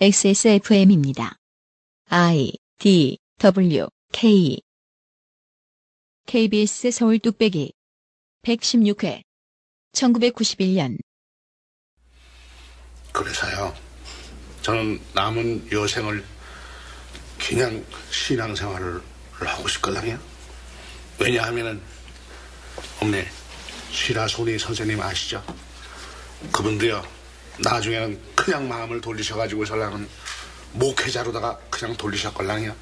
XSFM입니다. I D W K KBS 서울 뚝배기 116회 1991년 그래서요. 저는 남은 여생을 그냥 신앙생활을 하고 싶거든요. 왜냐하면은 없네. 시라소니 선생님 아시죠? 그분도요. 나중에는 그냥 마음을 돌리셔가지고 전랑은 목회자로다가 그냥 돌리셨걸랑요.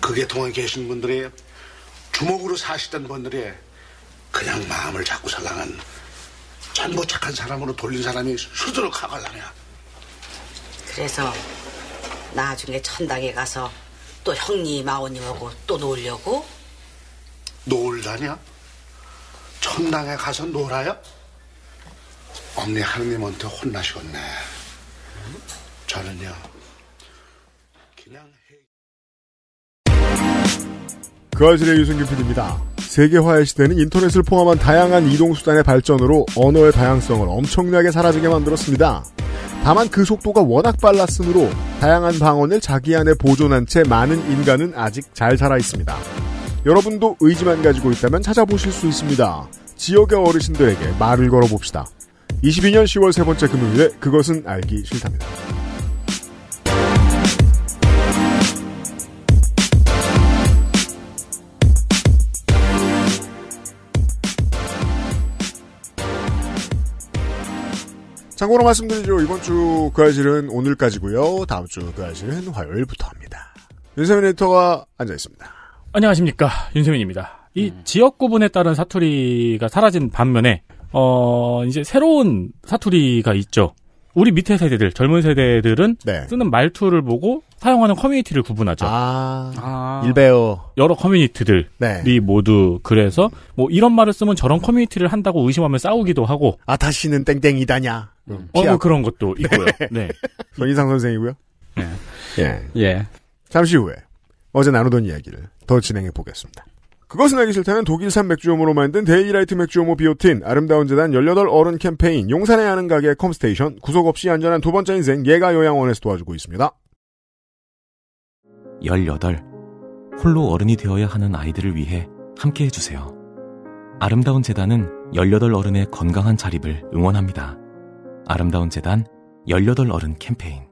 그게 동안 계신 분들이 주먹으로 사시던 분들이 그냥 마음을 잡고 살랑은 전부 착한 사람으로 돌린 사람이 수두룩 하걸랑이야 그래서 나중에 천당에 가서 또 형님, 아오님하고 또 놀려고? 놀다냐? 천당에 가서 놀아요? 언니 하느님한테 혼나시겠네. 저는요. 그냥 그 아실의 유승균 PD입니다. 세계화의 시대는 인터넷을 포함한 다양한 이동수단의 발전으로 언어의 다양성을 엄청나게 사라지게 만들었습니다. 다만 그 속도가 워낙 빨랐으므로 다양한 방언을 자기 안에 보존한 채 많은 인간은 아직 잘 살아있습니다. 여러분도 의지만 가지고 있다면 찾아보실 수 있습니다. 지역의 어르신들에게 말을 걸어봅시다. 22년 10월 세 번째 금요일에 그것은 알기 싫답니다. 참고로 말씀드리죠. 이번 주 그알실은 오늘까지고요. 다음 주 그알실은 화요일부터입니다. 윤세민 에디터가 앉아 있습니다. 안녕하십니까 윤세민입니다. 이 음. 지역 구분에 따른 사투리가 사라진 반면에 어, 이제 새로운 사투리가 있죠. 우리 밑에 세대들, 젊은 세대들은 네. 쓰는 말투를 보고 사용하는 커뮤니티를 구분하죠. 아, 아. 일베어. 여러 커뮤니티들이 네. 모두 그래서 뭐 이런 말을 쓰면 저런 커뮤니티를 한다고 의심하면 싸우기도 하고. 아, 다시는 땡땡이다냐. 어, 음, 어, 뭐 그런 것도 네. 있고요. 네. 손희상 선생이고요. 네. 예. 예. 잠시 후에 어제 나누던 이야기를 더 진행해 보겠습니다. 그것은 알기 싫다는 독일산 맥주오모로 만든 데일리라이트 맥주오모 비오틴, 아름다운 재단 18 어른 캠페인, 용산에 하는 가게 컴스테이션, 구속 없이 안전한 두 번째 인생 예가 요양원에서 도와주고 있습니다. 18. 홀로 어른이 되어야 하는 아이들을 위해 함께 해주세요. 아름다운 재단은 18 어른의 건강한 자립을 응원합니다. 아름다운 재단 18 어른 캠페인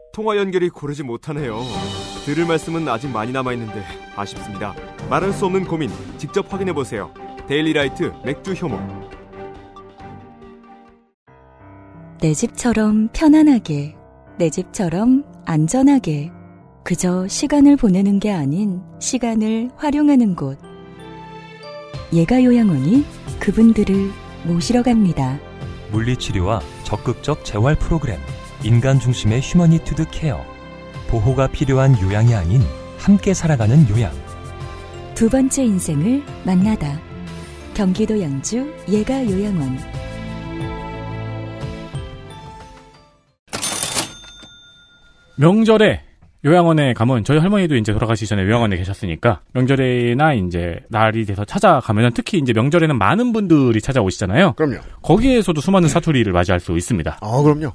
통화 연결이 고르지 못하네요. 들을 말씀은 아직 많이 남아있는데 아쉽습니다. 말할 수 없는 고민 직접 확인해보세요. 데일리라이트 맥주 효모 내 집처럼 편안하게, 내 집처럼 안전하게 그저 시간을 보내는 게 아닌 시간을 활용하는 곳 예가 요양원이 그분들을 모시러 갑니다. 물리치료와 적극적 재활 프로그램 인간 중심의 휴머니투드 케어, 보호가 필요한 요양이 아닌 함께 살아가는 요양. 두 번째 인생을 만나다. 경기도 양주 예가 요양원. 명절에 요양원에 가면 저희 할머니도 이제 돌아가시기 전에 요양원에 계셨으니까 명절이나 이제 날이 돼서 찾아가면 특히 이제 명절에는 많은 분들이 찾아오시잖아요. 그럼요. 거기에서도 수많은 사투리를 맞이할 수 있습니다. 아, 그럼요.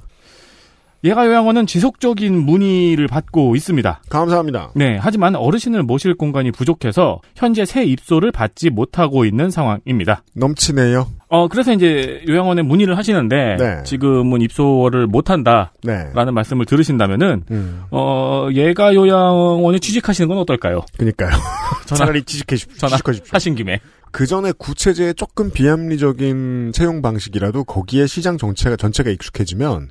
예가 요양원은 지속적인 문의를 받고 있습니다. 감사합니다. 네, 하지만 어르신을 모실 공간이 부족해서 현재 새 입소를 받지 못하고 있는 상황입니다. 넘치네요. 어, 그래서 이제 요양원에 문의를 하시는데 네. 지금은 입소를 못 한다라는 네. 말씀을 들으신다면은 음. 어, 예가 요양원에 취직하시는 건 어떨까요? 그니까요. 차라리 취직해 주십시오. 하신 김에. 그 전에 구체제에 조금 비합리적인 채용 방식이라도 거기에 시장 정체가 전체가 익숙해지면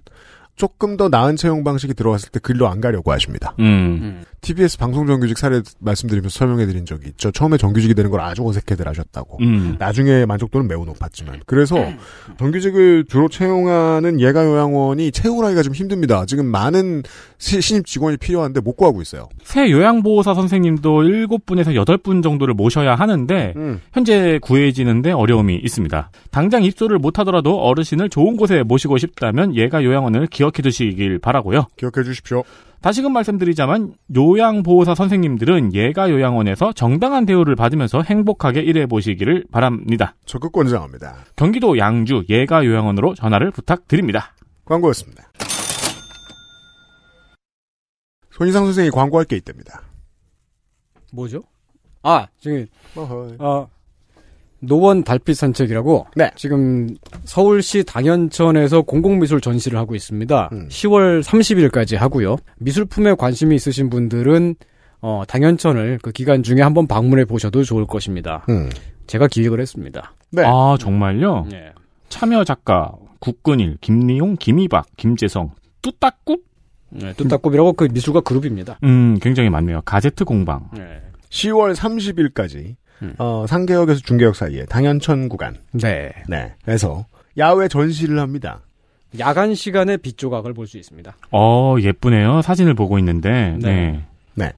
조금 더 나은 채용 방식이 들어왔을 때 글로 안 가려고 하십니다. 음. TBS 방송정규직 사례 말씀드리면서 설명해드린 적이 있죠. 처음에 정규직이 되는 걸 아주 어색해들 하셨다고. 음. 나중에 만족도는 매우 높았지만. 음. 그래서 정규직을 네. 주로 채용하는 예가요양원이 채용하기가 좀 힘듭니다. 지금 많은 시, 신입 직원이 필요한데 못 구하고 있어요. 새 요양보호사 선생님도 7분에서 8분 정도를 모셔야 하는데 음. 현재 구해지는데 어려움이 있습니다. 당장 입소를 못하더라도 어르신을 좋은 곳에 모시고 싶다면 예가요양원을 기업 기억해 두시길 바라고요. 기억해 주십시오. 다시금 말씀드리자만 요양보호사 선생님들은 예가 요양원에서 정당한 대우를 받으면서 행복하게 일해 보시기를 바랍니다. 적극 권장합니다. 경기도 양주 예가 요양원으로 전화를 부탁드립니다. 광고였습니다. 손희상 선생이 광고할 게 있답니다. 뭐죠? 아, 지금 어, 노원 달빛 산책이라고 네. 지금 서울시 당현천에서 공공미술 전시를 하고 있습니다. 음. 10월 30일까지 하고요. 미술품에 관심이 있으신 분들은 어, 당현천을 그 기간 중에 한번 방문해 보셔도 좋을 것입니다. 음. 제가 기획을 했습니다. 네. 아 정말요? 네. 참여 작가 국근일, 김리용, 김희박, 김재성, 뚜따꿉? 네, 뚜따꿉이라고 그 미술가 그룹입니다. 음, 굉장히 많네요. 가제트 공방. 네. 10월 30일까지 음. 어, 상계역에서 중계역 사이에 당연천 구간. 네. 네. 그래서 야외 전시를 합니다. 야간 시간에 빛 조각을 볼 수 있습니다. 어, 예쁘네요. 사진을 보고 있는데. 네. 네. 네.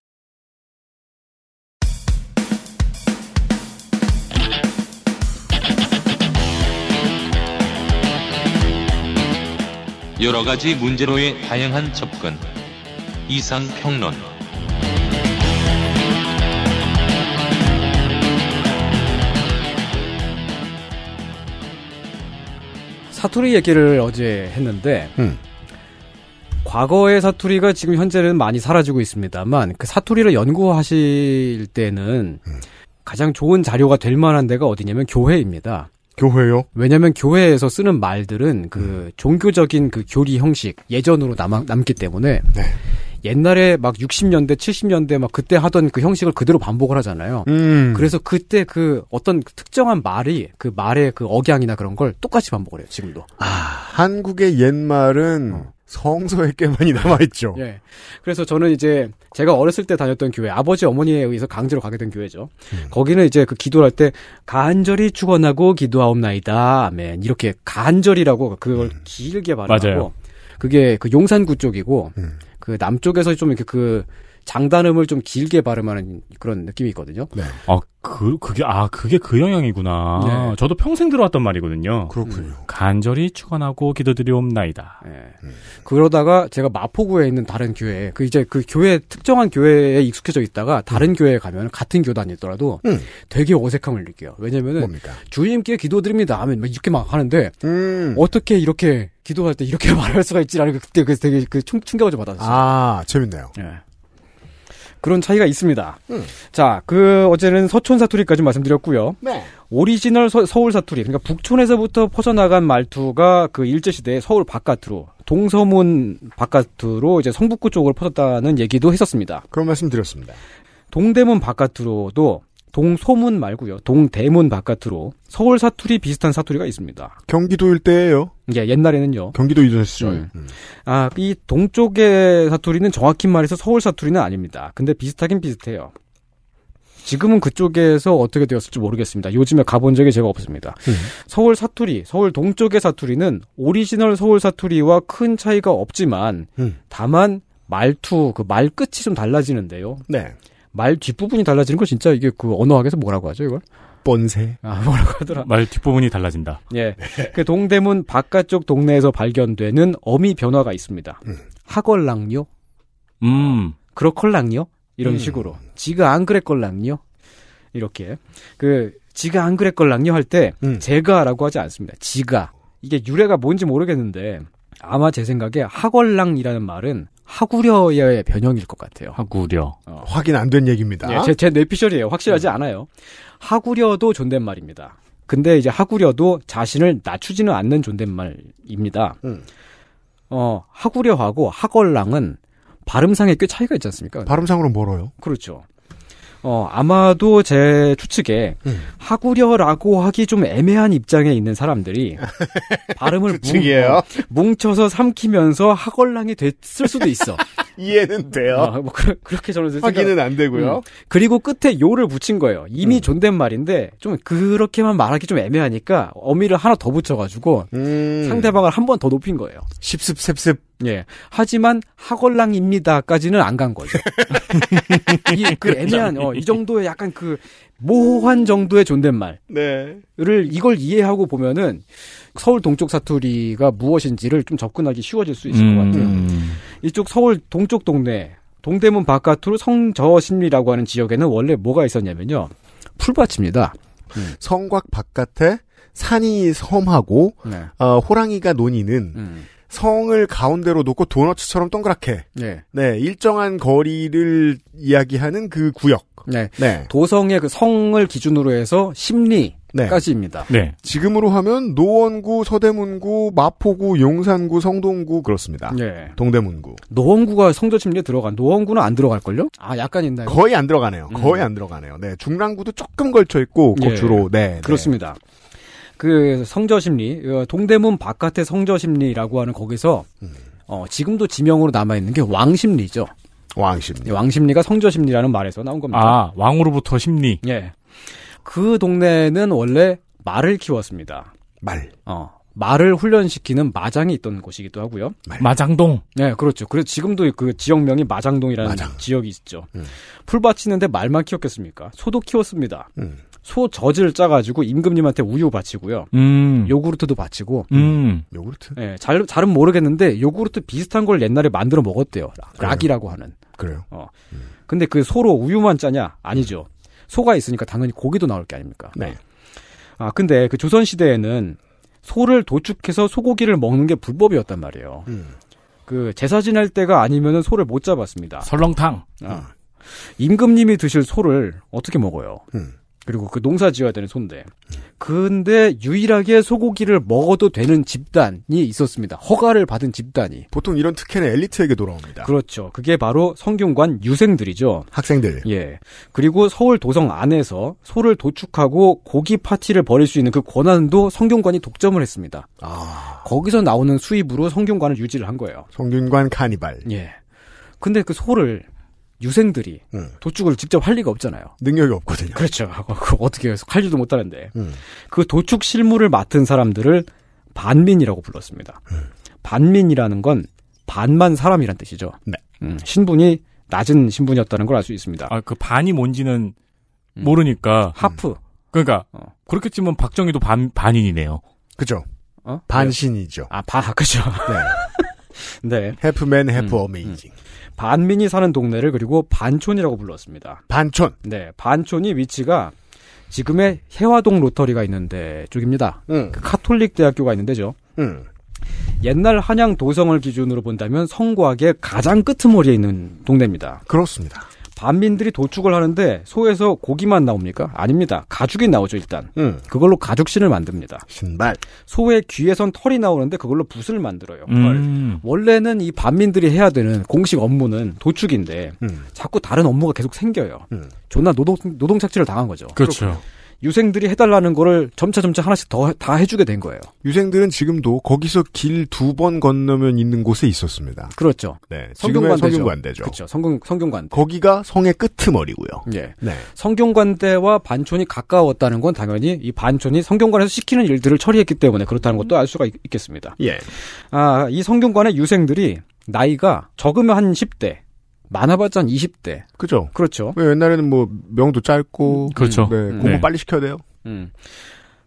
여러 가지 문제로의 다양한 접근. 이상 평론. 사투리 얘기를 어제 했는데 음. 과거의 사투리가 지금 현재는 많이 사라지고 있습니다만 그 사투리를 연구하실 때는 음. 가장 좋은 자료가 될 만한 데가 어디냐면 교회입니다. 교회요? 왜냐하면 교회에서 쓰는 말들은 그 음. 종교적인 그 교리 형식 예전으로 남 남기 때문에 네. 옛날에 막 60년대, 70년대 막 그때 하던 그 형식을 그대로 반복을 하잖아요. 음. 그래서 그때 그 어떤 특정한 말이 그 말의 그 억양이나 그런 걸 똑같이 반복을 해요. 지금도. 아, 한국의 옛말은 어. 성서의 깨만이 남아있죠. 예. 그래서 저는 이제 제가 어렸을 때 다녔던 교회, 아버지 어머니에 의해서 강제로 가게 된 교회죠. 음. 거기는 이제 그 기도를 할때 간절히 축원하고 기도하옵나이다. 아멘. 이렇게 간절이라고 그걸 음. 길게 말하고 맞아요. 그게 그 용산구 쪽이고 음. 그 남쪽에서 좀 이렇게 그 장단음을 좀 길게 발음하는 그런 느낌이 있거든요. 네. 아, 그, 그게, 아, 그게 그 영향이구나. 네. 저도 평생 들어왔던 말이거든요. 그렇군요. 음. 간절히 축원하고 기도드리옵나이다. 네. 음. 그러다가 제가 마포구에 있는 다른 교회, 에그 이제 그 교회, 특정한 교회에 익숙해져 있다가 다른 음. 교회에 가면 같은 교단이 있더라도 음. 되게 어색함을 느껴요. 왜냐면은 뭡니까? 주님께 기도드립니다 하면 이렇게 막 하는데 음. 어떻게 이렇게 기도할 때 이렇게 말할 수가 있지라는 그 그때 그 되게 그 충, 충격을 좀 받았어요. 아 재밌네요. 예. 그런 차이가 있습니다. 음. 자, 그 어제는 서촌 사투리까지 말씀드렸고요. 네. 오리지널 서, 울 사투리, 그러니까 북촌에서부터 퍼져나간 말투가 그 일제 시대에 서울 바깥으로 동서문 바깥으로 이제 성북구 쪽으로 퍼졌다는 얘기도 했었습니다. 그런 말씀드렸습니다. 동대문 바깥으로도 동소문 말고요. 동대문 바깥으로 서울 사투리 비슷한 사투리가 있습니다. 경기도 일때예요 예, 옛날에는요. 경기도 이전했죠. 음. 음. 아, 이 동쪽의 사투리는 정확히 말해서 서울 사투리는 아닙니다. 근데 비슷하긴 비슷해요. 지금은 그쪽에서 어떻게 되었을지 모르겠습니다. 요즘에 가본 적이 제가 없습니다. 음. 서울 사투리, 서울 동쪽의 사투리는 오리지널 서울 사투리와 큰 차이가 없지만, 음. 다만 말투, 그 말 끝이 좀 달라지는데요. 네. 말 뒷부분이 달라지는 거 진짜 이게 그 언어학에서 뭐라고 하죠, 이걸? 번세. 아, 뭐라고 하더라. 말 뒷부분이 달라진다. 예. 네. 그 동대문 바깥쪽 동네에서 발견되는 어미 변화가 있습니다. 음. 하걸랑요? 음. 그렇걸랑요? 이런 음. 식으로. 지가 안 그랬걸랑요? 이렇게. 그, 지가 안 그랬걸랑요? 할 때, 음. 제가라고 하지 않습니다. 지가. 이게 유래가 뭔지 모르겠는데, 아마 제 생각에 하걸랑이라는 말은 하구려의 변형일 것 같아요. 하구려. 어. 확인 안 된 얘기입니다. 예, 제, 제 뇌피셜이에요. 확실하지 음. 않아요. 하구려도 존댓말입니다. 근데 이제 하구려도 자신을 낮추지는 않는 존댓말입니다. 음. 어, 하구려하고 하걸랑은 발음상에 꽤 차이가 있지 않습니까? 발음상으로 멀어요. 그렇죠. 어, 아마도 제 추측에 음. 하구려라고 하기 좀 애매한 입장에 있는 사람들이 발음을 뭉, 어, 뭉쳐서 삼키면서 하걸랑이 됐을 수도 있어. 이해는 돼요. 아, 뭐 그, 렇게 저는 확인은 생각... 안 되고요. 음. 그리고 끝에 요를 붙인 거예요. 이미 음. 존댓말인데 좀 그렇게만 말하기 좀 애매하니까 어미를 하나 더 붙여가지고 음. 상대방을 한 번 더 높인 거예요. 십습 셉습 예. 하지만 하걸랑입니다까지는 안 간 거죠. 이그 그렇죠. 애매한 어, 이 정도의 약간 그 모호한 정도의 존댓말을 네. 이걸 이해하고 보면은 서울 동쪽 사투리가 무엇인지를 좀 접근하기 쉬워질 수 있을 음. 것 같아요. 음. 이쪽 서울 동쪽 동네 동대문 바깥으로 성저신리라고 하는 지역에는 원래 뭐가 있었냐면요 풀밭입니다. 음. 음. 성곽 바깥에 산이 섬하고 네. 어, 호랑이가 논이는 음. 성을 가운데로 놓고 도너츠처럼 동그랗게 네. 네 일정한 거리를 이야기하는 그 구역 네, 네. 도성의 그 성을 기준으로 해서 심리 네. 까지입니다. 네. 지금으로 하면 노원구, 서대문구, 마포구, 용산구, 성동구 그렇습니다. 네. 동대문구. 노원구가 성조 침례 들어간 노원구는 안 들어갈 걸요? 아, 약간 있나요? 거의 안 들어가네요. 음. 거의 안 들어가네요. 네. 중랑구도 조금 걸쳐 있고 예. 주로 네, 네. 그렇습니다. 그 성저 심리, 어, 동대문 바깥의 성저 심리라고 하는 거기서 음. 어, 지금도 지명으로 남아 있는 게 왕심리죠. 왕심리. 왕심리가 성저 심리라는 말에서 나온 겁니다. 아, 왕으로부터 심리. 예. 그 동네는 원래 말을 키웠습니다. 말. 어. 말을 훈련시키는 마장이 있던 곳이기도 하고요. 말. 마장동. 네, 그렇죠. 그래서 지금도 그 지역명이 마장동이라는 마장. 지역이 있죠. 음. 풀밭이는데 말만 키웠겠습니까? 소도 키웠습니다. 음. 소 젖을 짜가지고 임금님한테 우유 바치고요. 음. 요구르트도 바치고. 음. 요구르트? 네, 잘, 잘은 모르겠는데 요구르트 비슷한 걸 옛날에 만들어 먹었대요. 락이라고 하는. 그래요. 어. 근데 그 소로 우유만 짜냐? 아니죠. 소가 있으니까 당연히 고기도 나올 게 아닙니까? 네. 아, 근데 그 조선시대에는 소를 도축해서 소고기를 먹는 게 불법이었단 말이에요. 음. 그 제사 지낼 때가 아니면은 소를 못 잡았습니다. 설렁탕. 아. 임금님이 드실 소를 어떻게 먹어요? 음. 그리고 그 농사 지어야 되는 손대. 근데 유일하게 소고기를 먹어도 되는 집단이 있었습니다. 허가를 받은 집단이. 보통 이런 특혜는 엘리트에게 돌아옵니다. 그렇죠. 그게 바로 성균관 유생들이죠. 학생들. 예. 그리고 서울 도성 안에서 소를 도축하고 고기 파티를 벌일 수 있는 그 권한도 성균관이 독점을 했습니다. 아. 거기서 나오는 수입으로 성균관을 유지를 한 거예요. 성균관 카니발. 예. 근데 그 소를 유생들이 음. 도축을 직접 할 리가 없잖아요. 능력이 없거든요. 그렇죠. 어떻게 해서 칼질도 못하는데 음. 그 도축 실무를 맡은 사람들을 반민이라고 불렀습니다. 음. 반민이라는 건 반만 사람이란 뜻이죠. 네. 음, 신분이 낮은 신분이었다는 걸 알 수 있습니다. 아, 그 반이 뭔지는 음. 모르니까 하프. 음. 그러니까 어. 그렇게 치면 박정희도 반 반인이네요. 그죠? 어? 반신이죠. 아, 반 그죠. 네. 네. 해프맨 해프 어메이징. 반민이 사는 동네를 그리고 반촌이라고 불렀습니다. 반촌. 네, 반촌이 위치가 지금의 해화동 로터리가 있는데 쪽입니다. 음. 그 카톨릭 대학교가 있는데죠. 음. 옛날 한양 도성을 기준으로 본다면 성곽의 가장 끄트머리에 있는 동네입니다. 그렇습니다. 반민들이 도축을 하는데 소에서 고기만 나옵니까? 아닙니다. 가죽이 나오죠 일단. 음. 그걸로 가죽신을 만듭니다. 신발. 소의 귀에선 털이 나오는데 그걸로 붓을 만들어요. 음. 원래는 이 반민들이 해야 되는 공식 업무는 도축인데 음. 자꾸 다른 업무가 계속 생겨요. 음. 존나 노동 노동 착취를 당한 거죠. 그렇죠. 그렇군요. 유생들이 해달라는 거를 점차점차 하나씩 더 다 해주게 된 거예요. 유생들은 지금도 거기서 길 두 번 건너면 있는 곳에 있었습니다. 그렇죠. 네, 성균관대죠. 성균관대죠. 그렇죠. 성균, 성균관대. 거기가 성의 끄트머리고요. 예. 네. 성균관대와 반촌이 가까웠다는 건 당연히 이 반촌이 성균관에서 시키는 일들을 처리했기 때문에 그렇다는 것도 알 수가 있, 겠습니다 예. 아, 이 성균관의 유생들이 나이가 적으면 한 10대, 많아봤자 한 20대. 그죠. 그렇죠. 옛날에는 뭐 명도 짧고 음, 그렇죠. 네, 음, 공부 네. 빨리 시켜야 돼요. 음.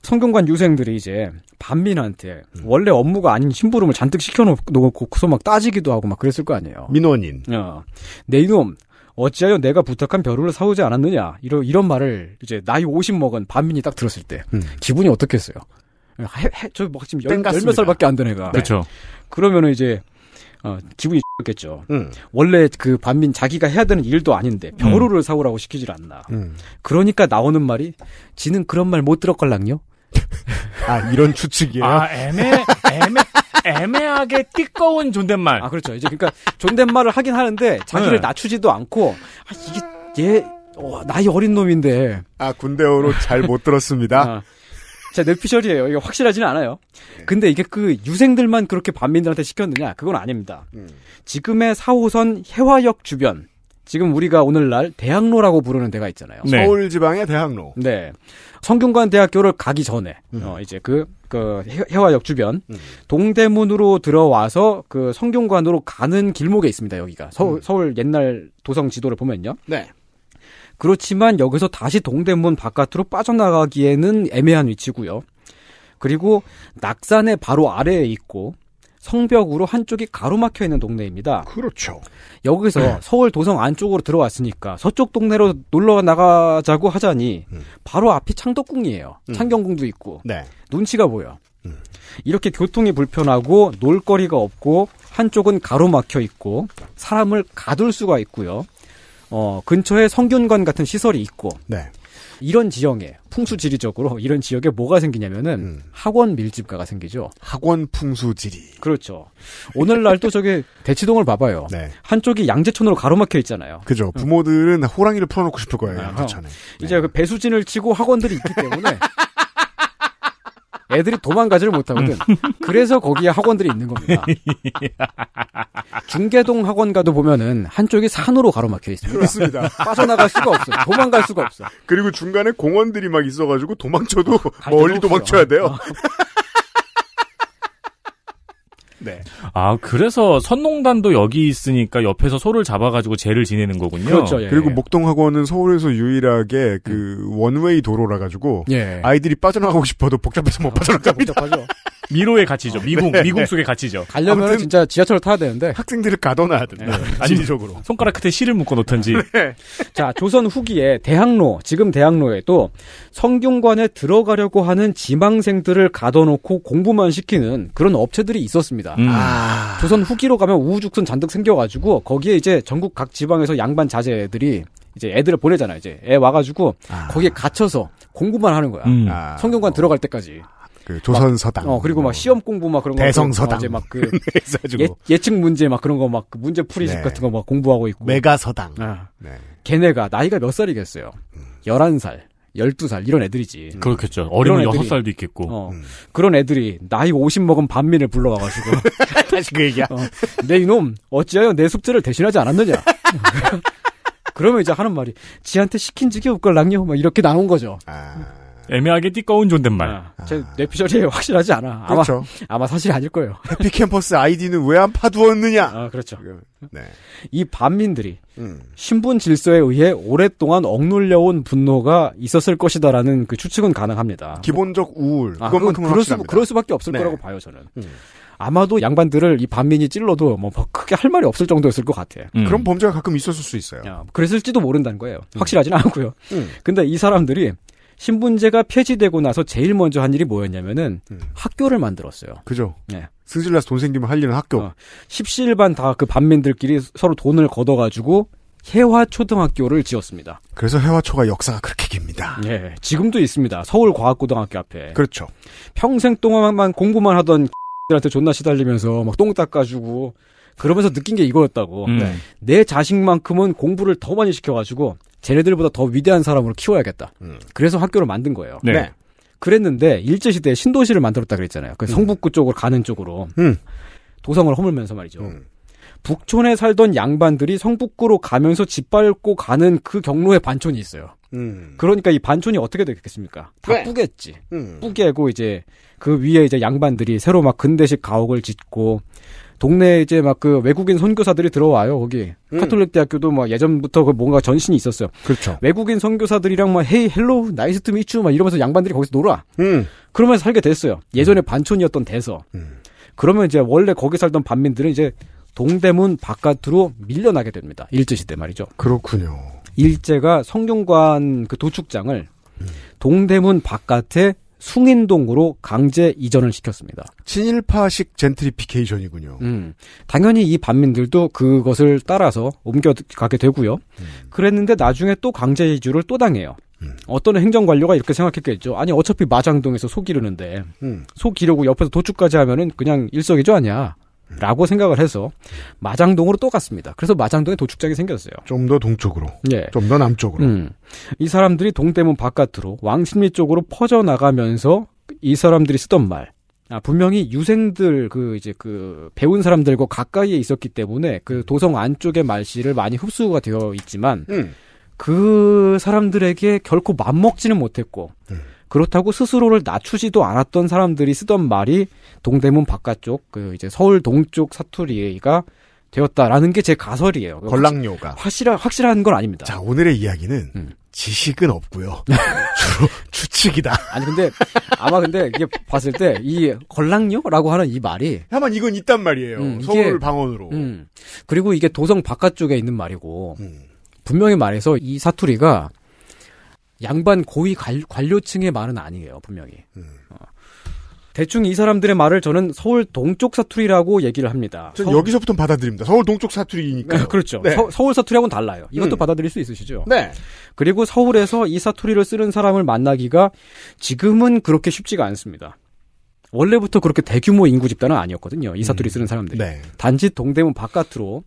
성균관 유생들이 이제 반민한테 음. 원래 업무가 아닌 심부름을 잔뜩 시켜놓고서 막 따지기도 하고 막 그랬을 거 아니에요. 민원인. 어. 내 이놈 어찌하여 내가 부탁한 벼루를 사오지 않았느냐 이런 이런 말을 이제 나이 50 먹은 반민이 딱 들었을 때 음. 기분이 어떻겠어요? 저막 지금 열 몇 살밖에 안 된 애가. 그렇죠. 그러면은 이제 어, 기분이 좋겠죠. 음. 원래 그 반민 자기가 해야 되는 일도 아닌데 벼루를 음. 사오라고 시키질 않나. 음. 그러니까 나오는 말이 지는 그런 말 못 들었걸랑요. 아 이런 추측이에요. 아 애매 애매 애매하게 뜨거운 존댓말. 아 그렇죠. 이제 그러니까 존댓말을 하긴 하는데 자기를 네. 낮추지도 않고 아 이게 얘 어, 나이 어린 놈인데. 아 군대어로 잘 못 들었습니다. 아. 자, 뇌피셜이에요. 이거 확실하지는 않아요. 네. 근데 이게 그 유생들만 그렇게 반민들한테 시켰느냐? 그건 아닙니다. 음. 지금의 4호선 해화역 주변, 지금 우리가 오늘날 대학로라고 부르는 데가 있잖아요. 네. 서울 지방의 대학로. 네. 성균관 대학교를 가기 전에 음. 어 이제 그, 그 해화역 주변 음. 동대문으로 들어와서 그 성균관으로 가는 길목에 있습니다. 여기가 서, 울 음. 서울 옛날 도성 지도를 보면요. 네. 그렇지만 여기서 다시 동대문 바깥으로 빠져나가기에는 애매한 위치고요. 그리고 낙산의 바로 아래에 있고 성벽으로 한쪽이 가로막혀 있는 동네입니다. 그렇죠. 여기서 네. 서울 도성 안쪽으로 들어왔으니까 서쪽 동네로 놀러 나가자고 하자니 음. 바로 앞이 창덕궁이에요. 음. 창경궁도 있고 네. 눈치가 보여. 음. 이렇게 교통이 불편하고 놀거리가 없고 한쪽은 가로막혀 있고 사람을 가둘 수가 있고요. 어, 근처에 성균관 같은 시설이 있고 네. 이런 지형에 풍수지리적으로 이런 지역에 뭐가 생기냐면은 음. 학원 밀집가가 생기죠. 학원 풍수지리. 그렇죠. 오늘날 또 저게 대치동을 봐봐요. 네. 한쪽이 양재천으로 가로막혀 있잖아요. 그죠. 음. 부모들은 응. 호랑이를 풀어놓고 싶을 거예요. 양재천에. 어. 이제 그 배수진을 치고 학원들이 있기 때문에 애들이 도망가지를 못하거든. 그래서 거기에 학원들이 있는 겁니다. 중계동 학원 가도 보면은 한쪽이 산으로 가로막혀 있습니다. 그렇습니다. 빠져나갈 수가 없어. 도망갈 수가 없어. 그리고 중간에 공원들이 막 있어가지고 도망쳐도 멀리 도망쳐야 돼요. 어. 네. 아 그래서 선농단도 여기 있으니까 옆에서 소를 잡아가지고 죄를 지내는 거군요. 그렇죠. 예. 그리고 예. 목동학원은 서울에서 유일하게 음. 그 원웨이 도로라 가지고 예. 아이들이 빠져나가고 싶어도 복잡해서 못 아, 빠져나갑니다. 복잡하죠. 미로의 가치죠. 어, 미궁, 네. 미궁 네. 속의 가치죠. 가려면 진짜 지하철을 타야 되는데 학생들을 가둬놔야 된다. 네. 안리적으로 손가락 끝에 실을 묶어 놓던지. 네. 자, 조선 후기에 대학로, 지금 대학로에도 성균관에 들어가려고 하는 지망생들을 가둬놓고 공부만 시키는 그런 업체들이 있었습니다. 음. 아... 조선 후기로 가면 우후죽순 잔뜩 생겨가지고 거기에 이제 전국 각 지방에서 양반 자제들이 이제 애들을 보내잖아 이제 애 와가지고 아. 거기에 갇혀서 공부만 하는 거야 음. 아. 성균관 들어갈 때까지 그 조선 서당. 어 그리고 막 시험 공부 막 그런 거. 대성 그 서당. 막그 예, 측 문제 막 그런 거막그 문제 풀이집 네. 같은 거 막 공부하고 있고. 메가 서당. 아. 네. 걔네가 나이가 몇 살이겠어요? 1 1살1 2살 이런 애들이지. 그렇겠죠. 어리면 여섯 살도 있겠고. 어, 음. 그런 애들이 나이 50 먹은 반민을 불러와가지고. 다시 그 얘기야. 어, 내 이놈, 어찌하여 내 숙제를 대신하지 않았느냐. 그러면 이제 하는 말이, 지한테 시킨 적이 없걸랑요? 막 이렇게 나온 거죠. 아. 애매하게 띠꺼운 존댓말. 아, 제 뇌피셜이 확실하지 않아. 그렇죠. 아마, 아마 사실 아닐 거예요. 해피캠퍼스 아이디는 왜 안 파두었느냐? 아, 그렇죠. 그, 네. 이 반민들이 음. 신분 질서에 의해 오랫동안 억눌려온 분노가 있었을 것이다라는 그 추측은 가능합니다. 기본적 우울. 아, 그것 그럴, 수, 그럴 수밖에 없을 네. 거라고 봐요, 저는. 음. 아마도 양반들을 이 반민이 찔러도 뭐, 뭐 크게 할 말이 없을 정도였을 것 같아. 음. 그런 범죄가 가끔 있었을 수 있어요. 야, 아, 그랬을지도 모른다는 거예요. 확실하진 않고요. 음. 근데 이 사람들이 신분제가 폐지되고 나서 제일 먼저 한 일이 뭐였냐면은 음. 학교를 만들었어요. 그죠. 네. 예. 승질나서 돈 생기면 할 일은 학교. 어, 17반 다 그 반민들끼리 서로 돈을 걷어가지고 해화초등학교를 지었습니다. 그래서 해화초가 역사가 그렇게 깁니다. 예, 지금도 있습니다. 서울과학고등학교 앞에. 그렇죠. 평생 동안만 공부만 하던 들한테 존나 시달리면서 막 똥 닦아주고 그러면서 느낀 게 이거였다고. 음. 네. 내 자식만큼은 공부를 더 많이 시켜가지고 쟤네들보다 더 위대한 사람으로 키워야겠다. 음. 그래서 학교를 만든 거예요. 네. 네. 그랬는데 일제시대에 신도시를 만들었다 그랬잖아요. 그 음. 성북구 쪽으로 가는 쪽으로 음. 도성을 허물면서 말이죠. 음. 북촌에 살던 양반들이 성북구로 가면서 짓밟고 가는 그 경로에 반촌이 있어요. 음. 그러니까 이 반촌이 어떻게 되겠습니까? 다 네. 뿌겠지. 뿌개고 이제 그 위에 이제 양반들이 새로 막 근대식 가옥을 짓고 동네 이제 막 그 외국인 선교사들이 들어와요 거기 음. 카톨릭 대학교도 막 예전부터 그 뭔가 전신이 있었어요. 그렇죠. 외국인 선교사들이랑 막 헤이 헬로 나이스 투 미츄 막 이러면서 양반들이 거기서 놀아. 음. 그러면서 살게 됐어요. 예전에 음. 반촌이었던 대서 음. 그러면 이제 원래 거기 살던 반민들은 이제 동대문 바깥으로 밀려나게 됩니다. 일제 시대 말이죠. 그렇군요. 일제가 성균관 그 도축장을 음. 동대문 바깥에 숭인동으로 강제 이전을 시켰습니다. 친일파식 젠트리피케이션이군요. 음, 당연히 이 반민들도 그것을 따라서 옮겨가게 되고요. 음. 그랬는데 나중에 또 강제 이주를 또 당해요. 음. 어떤 행정관료가 이렇게 생각했겠죠. 아니 어차피 마장동에서 소 기르는데 소 음. 기르고 옆에서 도축까지 하면은 그냥 일석이조 아니야. 라고 생각을 해서 마장동으로 또 갔습니다. 그래서 마장동에 도축장이 생겼어요. 좀 더 동쪽으로. 예. 좀더 남쪽으로. 음. 이 사람들이 동대문 바깥으로 왕십리 쪽으로 퍼져 나가면서 이 사람들이 쓰던 말. 아, 분명히 유생들 그 이제 그 배운 사람들과 가까이에 있었기 때문에 그 도성 안쪽의 말씨를 많이 흡수가 되어 있지만 음. 그 사람들에게 결코 맞먹지는 못했고 음. 그렇다고 스스로를 낮추지도 않았던 사람들이 쓰던 말이 동대문 바깥쪽 그 이제 서울 동쪽 사투리가 되었다라는 게 제 가설이에요. 걸랑요가 확실한 확실한 건 아닙니다. 자 오늘의 이야기는 음. 지식은 없고요. 주로 추측이다. 아니 근데 아마 근데 이게 봤을 때 이 걸랑요라고 하는 이 말이 다만 이건 있단 말이에요. 음, 서울 이게, 방언으로. 음, 그리고 이게 도성 바깥쪽에 있는 말이고 음. 분명히 말해서 이 사투리가 양반 고위 관료층의 말은 아니에요, 분명히. 음. 어. 대충 이 사람들의 말을 저는 서울 동쪽 사투리라고 얘기를 합니다. 전 서울... 여기서부터 받아들입니다. 서울 동쪽 사투리니까. 네, 그렇죠. 네. 서, 울 사투리하고는 달라요. 이것도 음. 받아들일 수 있으시죠? 네. 그리고 서울에서 이 사투리를 쓰는 사람을 만나기가 지금은 그렇게 쉽지가 않습니다. 원래부터 그렇게 대규모 인구 집단은 아니었거든요. 이 사투리 음. 쓰는 사람들이. 네. 단지 동대문 바깥으로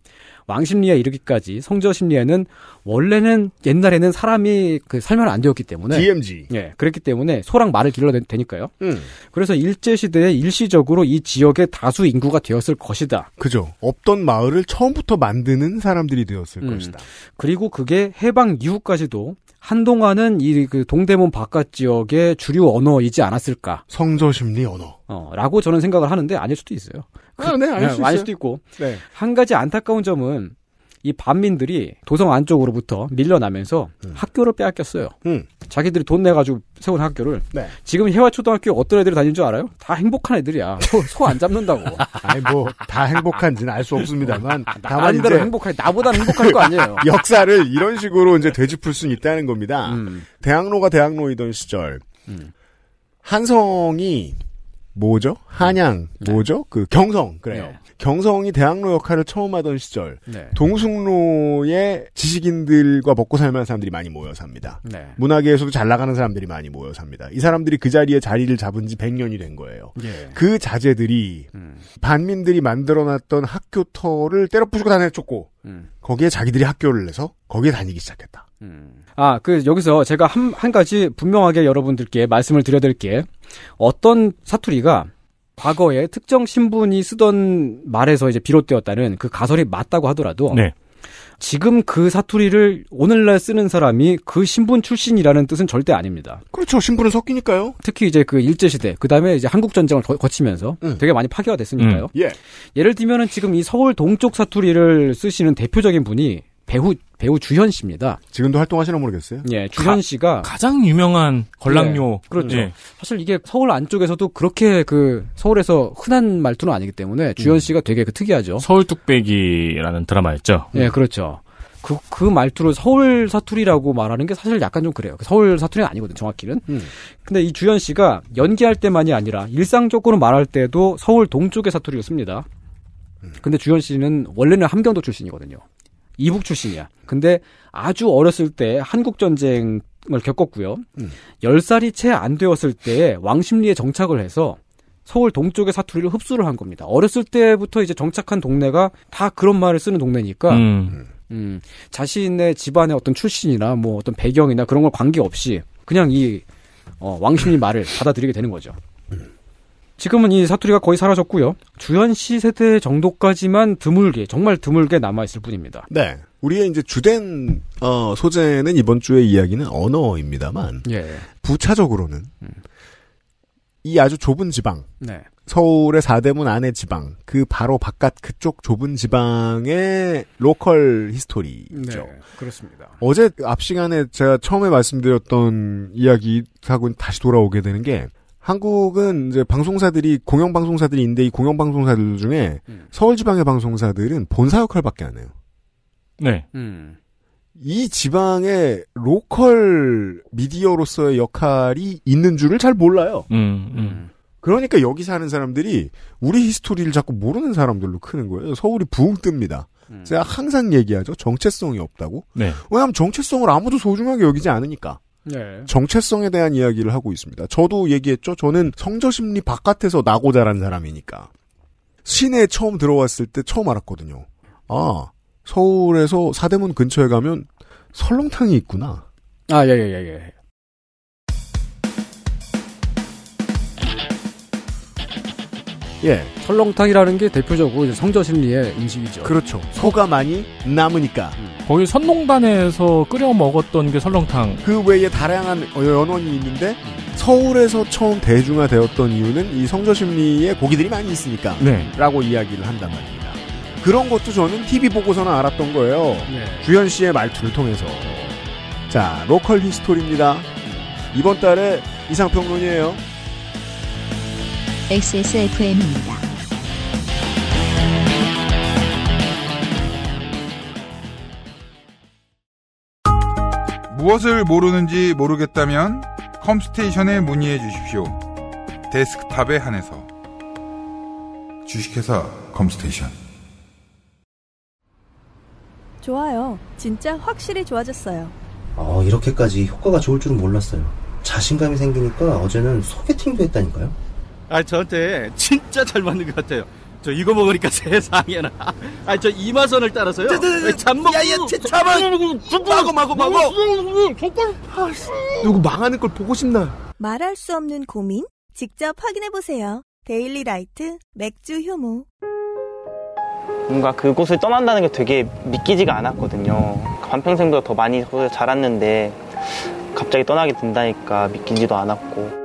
왕심리에 이르기까지 성저 심리에는 원래는 옛날에는 사람이 그 설명을 안 되었기 때문에 DMG 예 그랬기 때문에 소랑 말을 길러대니까요. 음. 그래서 일제 시대에 일시적으로 이 지역의 다수 인구가 되었을 것이다. 그죠. 없던 마을을 처음부터 만드는 사람들이 되었을 음. 것이다. 그리고 그게 해방 이후까지도 한동안은 이 그 동대문 바깥 지역의 주류 언어이지 않았을까? 성저 심리 언어. 어, 라고 저는 생각을 하는데 아닐 수도 있어요. 아, 네, 아닐, 그, 수 네, 아닐 수도 있고. 네. 한 가지 안타까운 점은 이 반민들이 도성 안쪽으로부터 밀려나면서 음. 학교를 빼앗겼어요. 음. 자기들이 돈 내가지고 세운 학교를. 네. 지금 해화초등학교 어떤 애들이 다니는 줄 알아요? 다 행복한 애들이야. 소 안 잡는다고. 아니, 뭐, 다 행복한지는 알 수 없습니다만. 아, 다만 이제 행복하, 나보다 행복할 거 아니에요. 역사를 이런 식으로 이제 되짚을 수는 있다는 겁니다. 음. 대학로가 대학로이던 시절. 음. 한성이 뭐죠? 네. 한양, 네. 뭐죠? 그 경성, 그래요. 네. 경성이 대학로 역할을 처음 하던 시절, 네. 동숭로에 지식인들과 먹고 살만한 사람들이 많이 모여 삽니다. 네. 문화계에서도 잘 나가는 사람들이 많이 모여 삽니다. 이 사람들이 그 자리에 자리를 잡은 지 100년이 된 거예요. 예. 그 자제들이 음. 반민들이 만들어놨던 학교터를 때려 부수고 다녔었고, 음. 거기에 자기들이 학교를 내서 거기에 다니기 시작했다. 음. 아, 그, 여기서 제가 한, 한 가지 분명하게 여러분들께 말씀을 드려야 될 게, 어떤 사투리가 과거에 특정 신분이 쓰던 말에서 이제 비롯되었다는 그 가설이 맞다고 하더라도 네. 지금 그 사투리를 오늘날 쓰는 사람이 그 신분 출신이라는 뜻은 절대 아닙니다. 그렇죠. 신분은 섞이니까요. 특히 이제 그 일제시대, 그 다음에 이제 한국전쟁을 거치면서 음. 되게 많이 파괴가 됐으니까요. 음. 예. 예를 들면은 지금 이 서울 동쪽 사투리를 쓰시는 대표적인 분이 배우 배우 주현 씨입니다. 지금도 활동하시나 모르겠어요. 예, 주현 가, 씨가 가장 유명한 걸랑요. 네, 그렇죠. 네. 사실 이게 서울 안쪽에서도 그렇게 그 서울에서 흔한 말투는 아니기 때문에 주현 음. 씨가 되게 그 특이하죠. 서울 뚝배기라는 드라마였죠. 예, 그렇죠. 그, 그 말투로 서울 사투리라고 말하는 게 사실 약간 좀 그래요. 서울 사투리는 아니거든, 정확히는. 음. 근데 이 주현 씨가 연기할 때만이 아니라 일상적으로 말할 때도 서울 동쪽의 사투리를 씁니다. 음. 근데 주현 씨는 원래는 함경도 출신이거든요. 이북 출신이야. 근데 아주 어렸을 때 한국 전쟁을 겪었고요. 음. 10살이 채 안 되었을 때 왕십리에 정착을 해서 서울 동쪽의 사투리를 흡수를 한 겁니다. 어렸을 때부터 이제 정착한 동네가 다 그런 말을 쓰는 동네니까 음. 음, 음. 자신의 집안의 어떤 출신이나 뭐 어떤 배경이나 그런 걸 관계없이 그냥 이 어, 왕십리 말을 받아들이게 되는 거죠. 지금은 이 사투리가 거의 사라졌고요. 주현 씨 세대 정도까지만 드물게 정말 드물게 남아 있을 뿐입니다. 네. 우리의 이제 주된 어, 소재는 이번 주의 이야기는 언어입니다만 예. 부차적으로는 이 아주 좁은 지방 네. 서울의 사대문 안의 지방 그 바로 바깥 그쪽 좁은 지방의 로컬 히스토리죠. 네, 그렇습니다. 어제 앞 시간에 제가 처음에 말씀드렸던 이야기하고 다시 돌아오게 되는 게 한국은 이제 방송사들이 공영 방송사들이 있는데 이 공영 방송사들 중에 음. 서울 지방의 방송사들은 본사 역할밖에 안 해요. 네. 음. 이 지방의 로컬 미디어로서의 역할이 있는 줄을 잘 몰라요. 음, 음. 음. 그러니까 여기 사는 사람들이 우리 히스토리를 자꾸 모르는 사람들로 크는 거예요. 서울이 부흥 뜹니다. 음. 제가 항상 얘기하죠. 정체성이 없다고. 네. 왜냐하면 정체성을 아무도 소중하게 여기지 않으니까. 네. 정체성에 대한 이야기를 하고 있습니다. 저도 얘기했죠. 저는 성저심리 바깥에서 나고 자란 사람이니까. 시내에 처음 들어왔을 때 처음 알았거든요. 아, 서울에서 사대문 근처에 가면 설렁탕이 있구나. 아, 예, 예, 예, 예. 예, 설렁탕이라는 게 대표적으로 성저 심리의 음식이죠. 그렇죠. 소가 많이 남으니까. 음. 거기 선농단에서 끓여 먹었던 게 설렁탕. 그 외에 다양한 연원이 있는데 서울에서 처음 대중화되었던 이유는 이 성저 심리에 고기들이 많이 있으니까. 네. 라고 이야기를 한단 말입니다. 그런 것도 저는 TV 보고서는 알았던 거예요. 네. 주현 씨의 말투를 통해서. 자, 로컬 히스토리입니다. 이번 달에 이상평론이에요. XSFM입니다. 무엇을 모르는지 모르겠다면 컴스테이션에 문의해 주십시오. 데스크탑에 한해서 주식회사 컴스테이션 좋아요. 진짜 확실히 좋아졌어요. 어, 이렇게까지 효과가 좋을 줄은 몰랐어요. 자신감이 생기니까 어제는 소개팅도 했다니까요. 아 저한테 진짜 잘 맞는 것 같아요. 저 이거 먹으니까 세상에나. 아 저 이마선을 따라서요. 잠먹. 야야 참은 마고 마고 마고. 누구 망하는 걸 보고 싶나? 말할 수 없는 고민 직접 확인해 보세요. 데일리 라이트 맥주 효모. 뭔가 그곳을 떠난다는 게 되게 믿기지가 않았거든요. 반평생도더 많이 자랐는데 갑자기 떠나게 된다니까 믿기지도 않았고.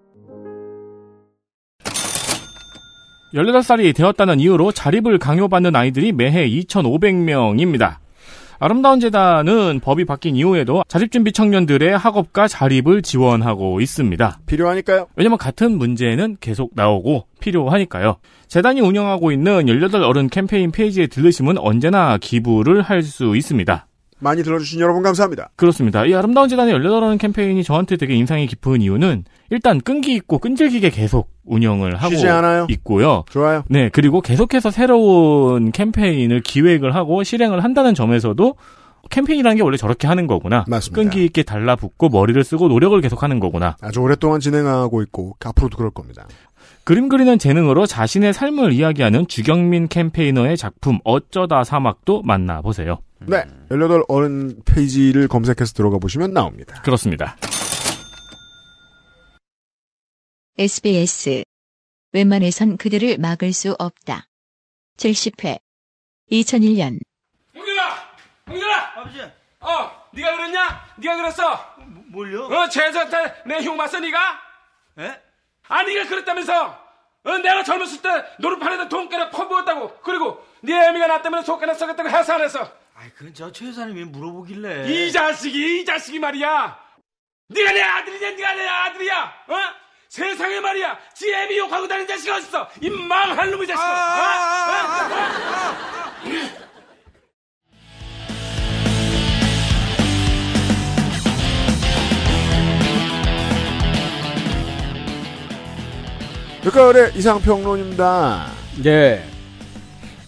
18살이 되었다는 이유로 자립을 강요받는 아이들이 매해 2,500명입니다. 아름다운 재단은 법이 바뀐 이후에도 자립준비 청년들의 학업과 자립을 지원하고 있습니다. 필요하니까요. 왜냐면 같은 문제는 계속 나오고 필요하니까요. 재단이 운영하고 있는 18 어른 캠페인 페이지에 들르시면 언제나 기부를 할 수 있습니다. 많이 들어주신 여러분 감사합니다. 그렇습니다. 이 아름다운 재단의 열려라 캠페인이 저한테 되게 인상이 깊은 이유는 일단 끈기 있고 끈질기게 계속 운영을 하고 있고요. 좋아요. 네, 그리고 계속해서 새로운 캠페인을 기획을 하고 실행을 한다는 점에서도 캠페인이라는 게 원래 저렇게 하는 거구나. 맞습니다. 끈기 있게 달라붙고 머리를 쓰고 노력을 계속하는 거구나. 아주 오랫동안 진행하고 있고 앞으로도 그럴 겁니다. 그림 그리는 재능으로 자신의 삶을 이야기하는 주경민 캠페이너의 작품 어쩌다 사막도 만나보세요. 네. 18 어른 페이지를 검색해서 들어가 보시면 나옵니다. 그렇습니다. SBS 웬만해선 그들을 막을 수 없다. 70회 2001년 홍준아! 홍준아! 아버지! 어! 네가 그랬냐? 네가 그랬어! 뭐, 뭘요? 어, 제자한테 내흉 봤어, 네가? 에? 아, 니가 그랬다면서! 어, 내가 젊었을 때 노루판에다 돈깨나 퍼부었다고 그리고 네 애미가 나 때문에 속깨나 썩었다고 해서 안했서 아이 그건 저최 여사님이 물어보길래 이 자식이 이 자식이 말이야 네가 내 아들이냐 네가 내 아들이야 어? 세상에 말이야 지 애미 욕하고 다니는 자식 이 어딨어 이 망할 놈의 자식 아, 아~ 어? 아~ 아~, 아, 아. 어? 백가을의 이상평론입니다. 예.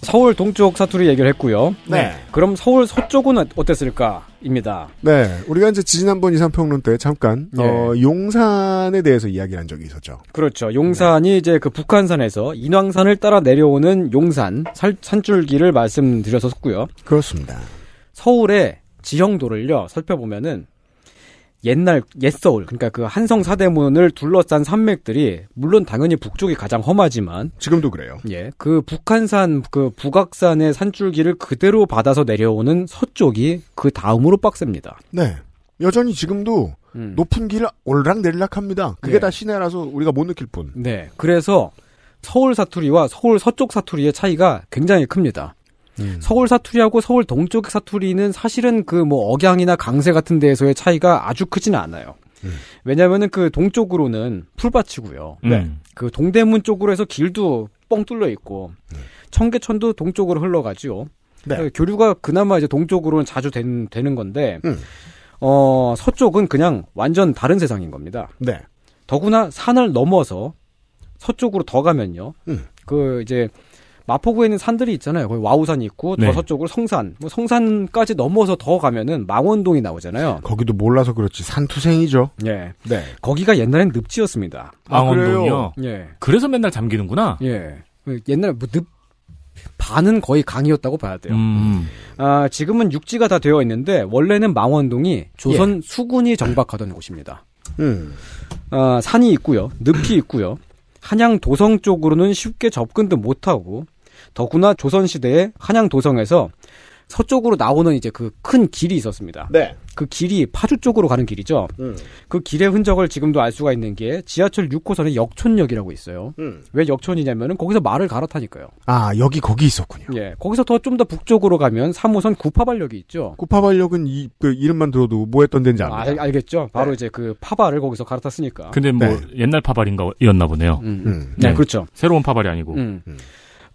서울 동쪽 사투리 얘기를 했고요. 네. 네. 그럼 서울 서쪽은 어, 어땠을까입니다. 네. 우리가 이제 지난번 이상평론 때 잠깐 네. 어, 용산에 대해서 이야기를 한 적이 있었죠. 그렇죠. 용산이 네. 이제 그 북한산에서 인왕산을 따라 내려오는 용산 살, 산줄기를 말씀드렸었고요. 그렇습니다. 서울의 지형도를요. 살펴보면은 옛날 옛서울 그러니까 그 한성 사대문을 둘러싼 산맥들이 물론 당연히 북쪽이 가장 험하지만 지금도 그래요. 예, 그 북한산 그 북악산의 산줄기를 그대로 받아서 내려오는 서쪽이 그 다음으로 빡셉니다. 네, 여전히 지금도 음. 높은 길을 올락내리락합니다. 그게 네. 다 시내라서 우리가 못 느낄 뿐. 네, 그래서 서울 사투리와 서울 서쪽 사투리의 차이가 굉장히 큽니다. 음. 서울 사투리하고 서울 동쪽 사투리는 사실은 그 뭐 억양이나 강세 같은 데에서의 차이가 아주 크진 않아요. 음. 왜냐면은 그 동쪽으로는 풀밭이고요. 음. 네. 그 동대문 쪽으로 해서 길도 뻥 뚫려 있고 음. 청계천도 동쪽으로 흘러가지요. 네. 그 교류가 그나마 이제 동쪽으로는 자주 된, 되는 건데 음. 어, 서쪽은 그냥 완전 다른 세상인 겁니다. 네. 더구나 산을 넘어서 서쪽으로 더 가면요. 음. 그 이제 마포구에는 산들이 있잖아요. 거기 와우산이 있고 네. 더 서쪽으로 성산, 뭐 성산까지 넘어서 더 가면은 망원동이 나오잖아요. 거기도 몰라서 그렇지 산투생이죠. 예, 네. 거기가 옛날엔 늪지였습니다. 아, 망원동이요. 예. 그래서 맨날 잠기는구나. 예. 옛날에 뭐 늪, 반은 거의 강이었다고 봐야 돼요. 음. 아, 지금은 육지가 다 되어 있는데 원래는 망원동이 예. 조선 예. 수군이 정박하던 곳입니다. 음. 아, 산이 있고요, 늪이 있고요. 한양 도성 쪽으로는 쉽게 접근도 못하고 더구나 조선시대의 한양도성에서 서쪽으로 나오는 이제 그 큰 길이 있었습니다. 네. 그 길이 파주 쪽으로 가는 길이죠. 음. 그 길의 흔적을 지금도 알 수가 있는 게 지하철 6호선의 역촌역이라고 있어요. 음. 왜 역촌이냐면은 거기서 말을 갈아타니까요. 아, 여기 거기 있었군요. 예. 거기서 더 좀더 더 북쪽으로 가면 3호선 구파발역이 있죠. 구파발역은 이, 그 이름만 들어도 뭐 했던 데인지 알아요. 아, 알, 겠죠 바로 네. 이제 그 파발을 거기서 갈아탔으니까. 근데 뭐 네. 옛날 파발인가 였나 보네요. 음. 네. 네. 그렇죠. 새로운 파발이 아니고. 음. 음.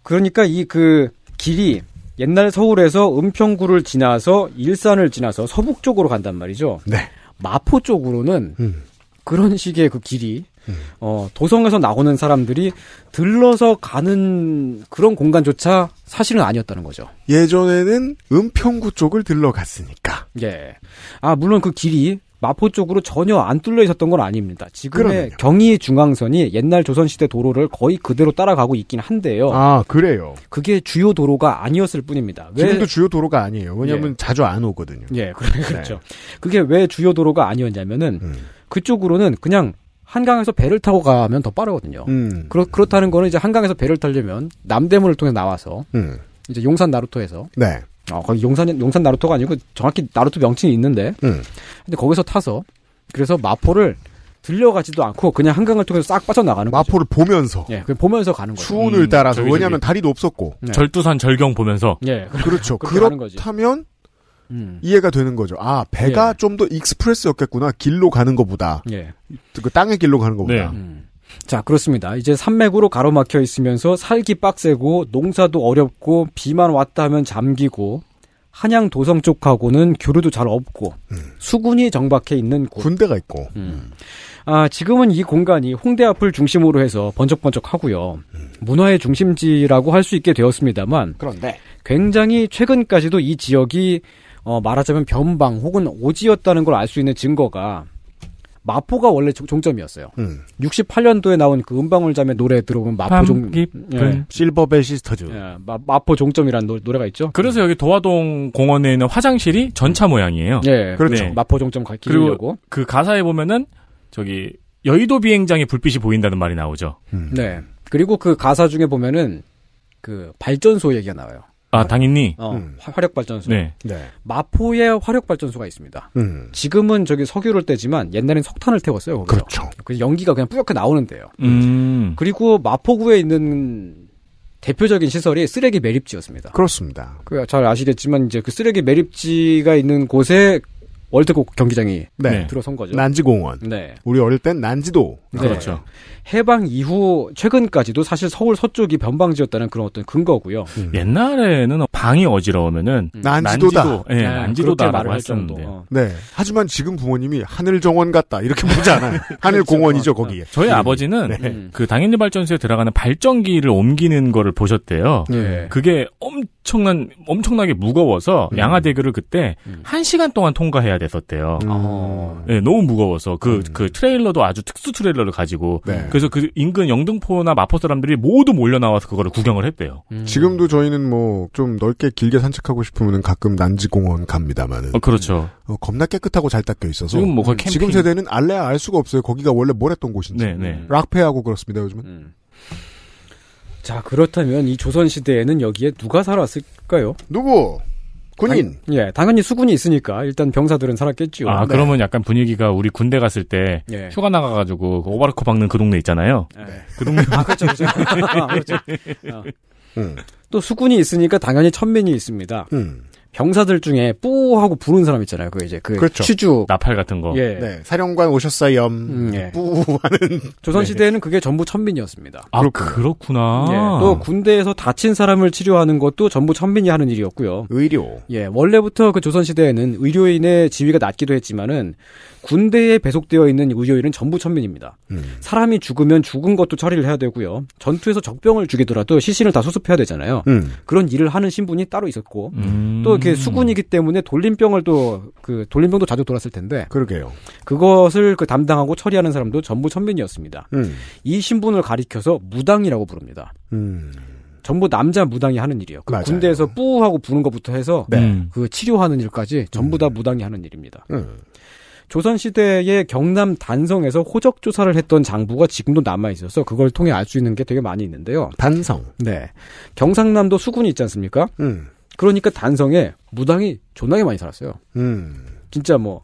그러니까 이 그 길이 옛날 서울에서 은평구를 지나서 일산을 지나서 서북 쪽으로 간단 말이죠. 네. 마포 쪽으로는 음. 그런 식의 그 길이 음. 어, 도성에서 나오는 사람들이 들러서 가는 그런 공간조차 사실은 아니었다는 거죠. 예전에는 은평구 쪽을 들러 갔으니까. 예. 아, 물론 그 길이 마포 쪽으로 전혀 안 뚫려 있었던 건 아닙니다. 지금의 그러네요. 경의 중앙선이 옛날 조선시대 도로를 거의 그대로 따라가고 있긴 한데요. 아, 그래요? 그게 주요 도로가 아니었을 뿐입니다. 왜... 지금도 주요 도로가 아니에요. 왜냐면 예. 자주 안 오거든요. 예, 네. 그렇죠. 네. 그게 왜 주요 도로가 아니었냐면은 음. 그쪽으로는 그냥 한강에서 배를 타고 가면 더 빠르거든요. 음. 그렇, 그렇다는 거는 이제 한강에서 배를 타려면 남대문을 통해 나와서 음. 이제 용산 나루토에서 네. 어, 거기 용산 용산 나루토가 아니고 정확히 나루토 명칭이 있는데. 음. 근데 거기서 타서 그래서 마포를 들려가지도 않고 그냥 한강을 통해서 싹 빠져나가는 마포를 거죠. 보면서 예, 그 보면서 가는 거죠. 추운을 음, 따라서 저기, 왜냐하면 다리도 없었고 예. 절두산 절경 보면서 예, 그렇죠. 그렇다면 음. 이해가 되는 거죠. 아 배가 예. 좀더 익스프레스였겠구나 길로 가는 것보다 예. 그 땅의 길로 가는 거보다. 네. 음. 자, 그렇습니다. 이제 산맥으로 가로막혀 있으면서 살기 빡세고 농사도 어렵고 비만 왔다 하면 잠기고 한양 도성 쪽하고는 교류도 잘 없고 음. 수군이 정박해 있는 곳. 군대가 있고. 음. 아, 지금은 이 공간이 홍대 앞을 중심으로 해서 번쩍번쩍하고요. 음. 문화의 중심지라고 할 수 있게 되었습니다만 그런데 굉장히 최근까지도 이 지역이 어, 말하자면 변방 혹은 오지였다는 걸 알 수 있는 증거가 마포가 원래 종점이었어요. 음. 68년도에 나온 그음방울잠의 노래 들어보면 마포 종 예. 실버벨 시스터즈. 예. 마, 포 종점이라는 노, 래가 있죠. 그래서 여기 도화동 공원에 있는 화장실이 전차 음. 모양이에요. 예, 그렇죠. 네. 마포 종점 길려고. 그 가사에 보면은 저기 여의도 비행장의 불빛이 보인다는 말이 나오죠. 음. 네. 그리고 그 가사 중에 보면은 그 발전소 얘기가 나와요. 아, 당연히. 어, 음. 화력발전소. 네. 네. 마포에 화력발전소가 있습니다. 음. 지금은 저기 석유를 떼지만 옛날엔 석탄을 태웠어요. 거기서. 그렇죠. 그래서 연기가 그냥 뿌옇게 나오는데요. 음. 그리고 마포구에 있는 대표적인 시설이 쓰레기 매립지였습니다. 그렇습니다. 그 잘 아시겠지만 이제 그 쓰레기 매립지가 있는 곳에 월드컵 경기장이 네. 네. 들어선 거죠. 난지공원. 네. 우리 어릴 땐 난지도. 네. 그렇죠. 해방 이후 최근까지도 사실 서울 서쪽이 변방지였다는 그런 어떤 근거고요. 음. 음. 옛날에는 방이 어지러우면은 음. 난지도다. 난지도, 예, 네, 난지도다라고 할 정도. 어. 네. 하지만 지금 부모님이 하늘 정원 같다 이렇게 보지 않아요. 그렇죠. 하늘 공원이죠 그렇죠. 거기에. 저희 음. 아버지는 네. 음. 그 당연히 발전소에 들어가는 발전기를 옮기는 거를 보셨대요. 네. 그게 엄청 엄청난 엄청나게 무거워서 음. 양화대교를 그때 음. 1시간 동안 통과해야 됐었대요. 음. 네, 너무 무거워서 그그 음. 그 트레일러도 아주 특수 트레일러를 가지고 네. 그래서 그 인근 영등포나 마포 사람들이 모두 몰려 나와서 그거를 구경을 했대요. 음. 지금도 저희는 뭐 좀 넓게 길게 산책하고 싶으면 가끔 난지공원 갑니다만은. 어, 그렇죠. 어, 겁나 깨끗하고 잘 닦여 있어서 지금 뭐 음. 캠핑... 지금 세대는 알레야 알 수가 없어요. 거기가 원래 뭘했던 곳인지. 네, 네. 락페하고 그렇습니다 요즘은. 음. 자 그렇다면 이 조선 시대에는 여기에 누가 살았을까요 누구? 군인. 당, 예, 당연히 수군이 있으니까 일단 병사들은 살았겠죠 아, 네. 그러면 약간 분위기가 우리 군대 갔을 때 예. 휴가 나가 가지고 그 오바르코 박는 그 동네 있잖아요. 네. 그 동네 아, 그렇죠. 그렇죠. 아, 그렇죠. 어. 음. 또 수군이 있으니까 당연히 천민이 있습니다. 음. 병사들 중에 뿌 하고 부른 사람 있잖아요. 그 이제 그 그렇죠. 취주 나팔 같은 거. 예. 네. 사령관 오셨어요. 음, 예. 뿌 하는 조선 네. 시대에는 그게 전부 천민이었습니다. 아그 그렇구나. 예. 또 군대에서 다친 사람을 치료하는 것도 전부 천민이 하는 일이었고요. 의료. 예. 원래부터 그 조선 시대에는 의료인의 지위가 낮기도 했지만은 군대에 배속되어 있는 의료인은 전부 천민입니다. 음. 사람이 죽으면 죽은 것도 처리를 해야 되고요. 전투에서 적병을 죽이더라도 시신을 다 수습해야 되잖아요. 음. 그런 일을 하는 신분이 따로 있었고 음. 또 이렇게 수군이기 때문에 돌림병을 또 그 돌림병도 자주 돌았을 텐데 그러게요. 그것을 그 담당하고 처리하는 사람도 전부 천민이었습니다. 음. 이 신분을 가리켜서 무당이라고 부릅니다. 음. 전부 남자 무당이 하는 일이에요. 그 군대에서 뿌하고 부는 것부터 해서 네. 그 치료하는 일까지 전부 다 음. 무당이 하는 일입니다. 조선시대에 경남 단성에서 호적조사를 했던 장부가 지금도 남아있어서 그걸 통해 알 수 있는 게 되게 많이 있는데요. 단성. 네. 경상남도 수군이 있지 않습니까? 음. 그러니까 단성에 무당이 존나게 많이 살았어요. 음. 진짜 뭐,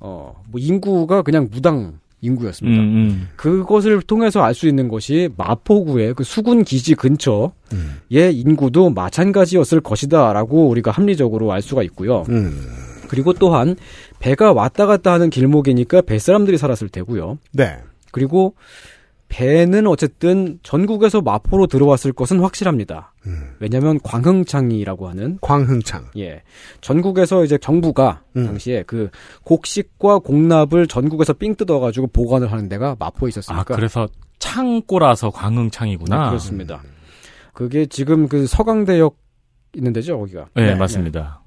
어, 뭐 인구가 그냥 무당 인구였습니다. 음, 음. 그것을 통해서 알 수 있는 것이 마포구의 그 수군 기지 근처의 음. 인구도 마찬가지였을 것이다라고 우리가 합리적으로 알 수가 있고요. 음. 그리고 또한 배가 왔다 갔다 하는 길목이니까 배 사람들이 살았을 테고요. 네. 그리고 배는 어쨌든 전국에서 마포로 들어왔을 것은 확실합니다. 음. 왜냐하면 광흥창이라고 하는 광흥창. 예, 전국에서 이제 정부가 음. 당시에 그 곡식과 공납을 전국에서 삥 뜯어가지고 보관을 하는 데가 마포에 있었으니까. 아, 그래서 창고라서 광흥창이구나. 네, 그렇습니다. 음. 그게 지금 그 서강대역 있는 데죠, 거기가. 네, 네 맞습니다. 네.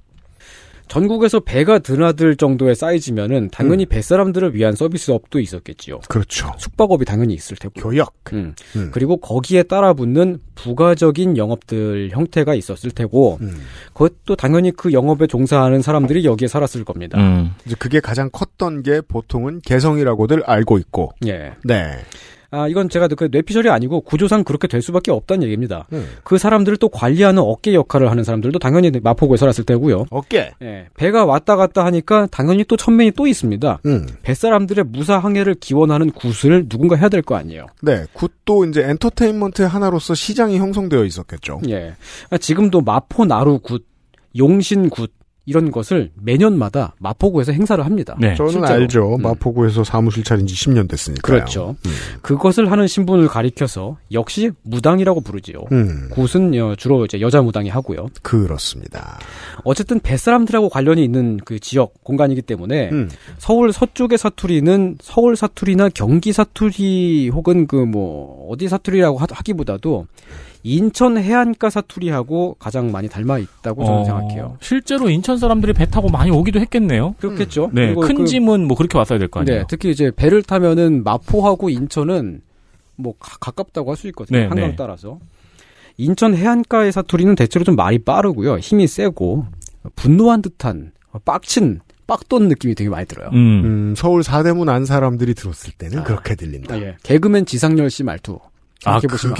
전국에서 배가 드나들 정도의 사이즈면은 당연히 음. 뱃사람들을 위한 서비스업도 있었겠지요. 그렇죠. 숙박업이 당연히 있을 테고. 교역. 음. 음. 그리고 거기에 따라 붙는 부가적인 영업들 형태가 있었을 테고 음. 그것도 당연히 그 영업에 종사하는 사람들이 여기에 살았을 겁니다. 음. 이제 그게 가장 컸던 게 보통은 개성이라고들 알고 있고. 예. 네. 아, 이건 제가 그 뇌피셜이 아니고 구조상 그렇게 될 수밖에 없다는 얘기입니다. 음. 그 사람들을 또 관리하는 어깨 역할을 하는 사람들도 당연히 마포구에 살았을 때고요. 어깨. 예. 배가 왔다 갔다 하니까 당연히 또 천맨이 또 있습니다. 음. 뱃사람들의 무사 항해를 기원하는 굿을 누군가 해야 될 거 아니에요. 네. 굿도 이제 엔터테인먼트 하나로서 시장이 형성되어 있었겠죠. 예. 지금도 마포 나루 굿, 용신 굿 이런 것을 매년마다 마포구에서 행사를 합니다. 네. 저는 실제로. 알죠. 음. 마포구에서 사무실 차린 지 10년 됐으니까. 그렇죠. 음. 그것을 하는 신분을 가리켜서 역시 무당이라고 부르지요. 음. 굿은 어, 주로 이제 여자 무당이 하고요. 그렇습니다. 어쨌든 뱃사람들하고 관련이 있는 그 지역 공간이기 때문에 음. 서울 서쪽의 사투리는 서울 사투리나 경기 사투리 혹은 그 뭐 어디 사투리라고 하기보다도 인천 해안가 사투리하고 가장 많이 닮아 있다고 저는 어, 생각해요. 실제로 인천 사람들이 배 타고 많이 오기도 했겠네요. 그렇겠죠. 음. 네, 큰 그, 짐은 뭐 그렇게 왔어야 될 거 아니에요. 네, 특히 이제 배를 타면은 마포하고 인천은 뭐 가, 가깝다고 할 수 있거든요. 네, 네. 한강 네. 따라서. 인천 해안가의 사투리는 대체로 좀 말이 빠르고요. 힘이 세고 분노한 듯한 빡친 빡돈 느낌이 되게 많이 들어요. 음. 음, 서울 사대문 안 사람들이 들었을 때는 아, 그렇게 들린다. 예. 개그맨 지상렬 씨 말투. 아, 그게 보시면.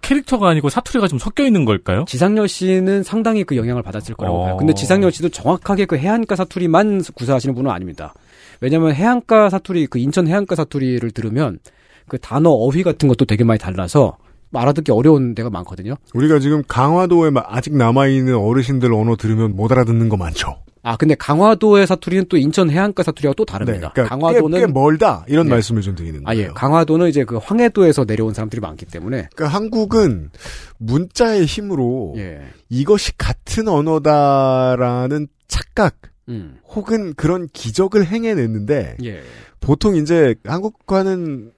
캐릭터가 아니고 사투리가 좀 섞여 있는 걸까요? 지상렬 씨는 상당히 그 영향을 받았을 거라고 어... 봐요. 근데 지상렬 씨도 정확하게 그 해안가 사투리만 구사하시는 분은 아닙니다. 왜냐면 해안가 사투리 그 인천 해안가 사투리를 들으면 그 단어 어휘 같은 것도 되게 많이 달라서 알아듣기 어려운 데가 많거든요. 우리가 지금 강화도에 아직 남아있는 어르신들 언어 들으면 못 알아듣는 거 많죠. 아 근데 강화도의 사투리는 또 인천 해안가 사투리와 또 다릅니다. 네, 그러니까 강화도는 꽤, 꽤, 멀다 이런 네. 말씀을 좀 드리는 거예요. 아, 예. 강화도는 이제 그 황해도에서 내려온 사람들이 많기 때문에 그러니까 한국은 문자의 힘으로 예. 이것이 같은 언어다라는 착각 음. 혹은 그런 기적을 행해냈는데 예. 보통 이제 한국과는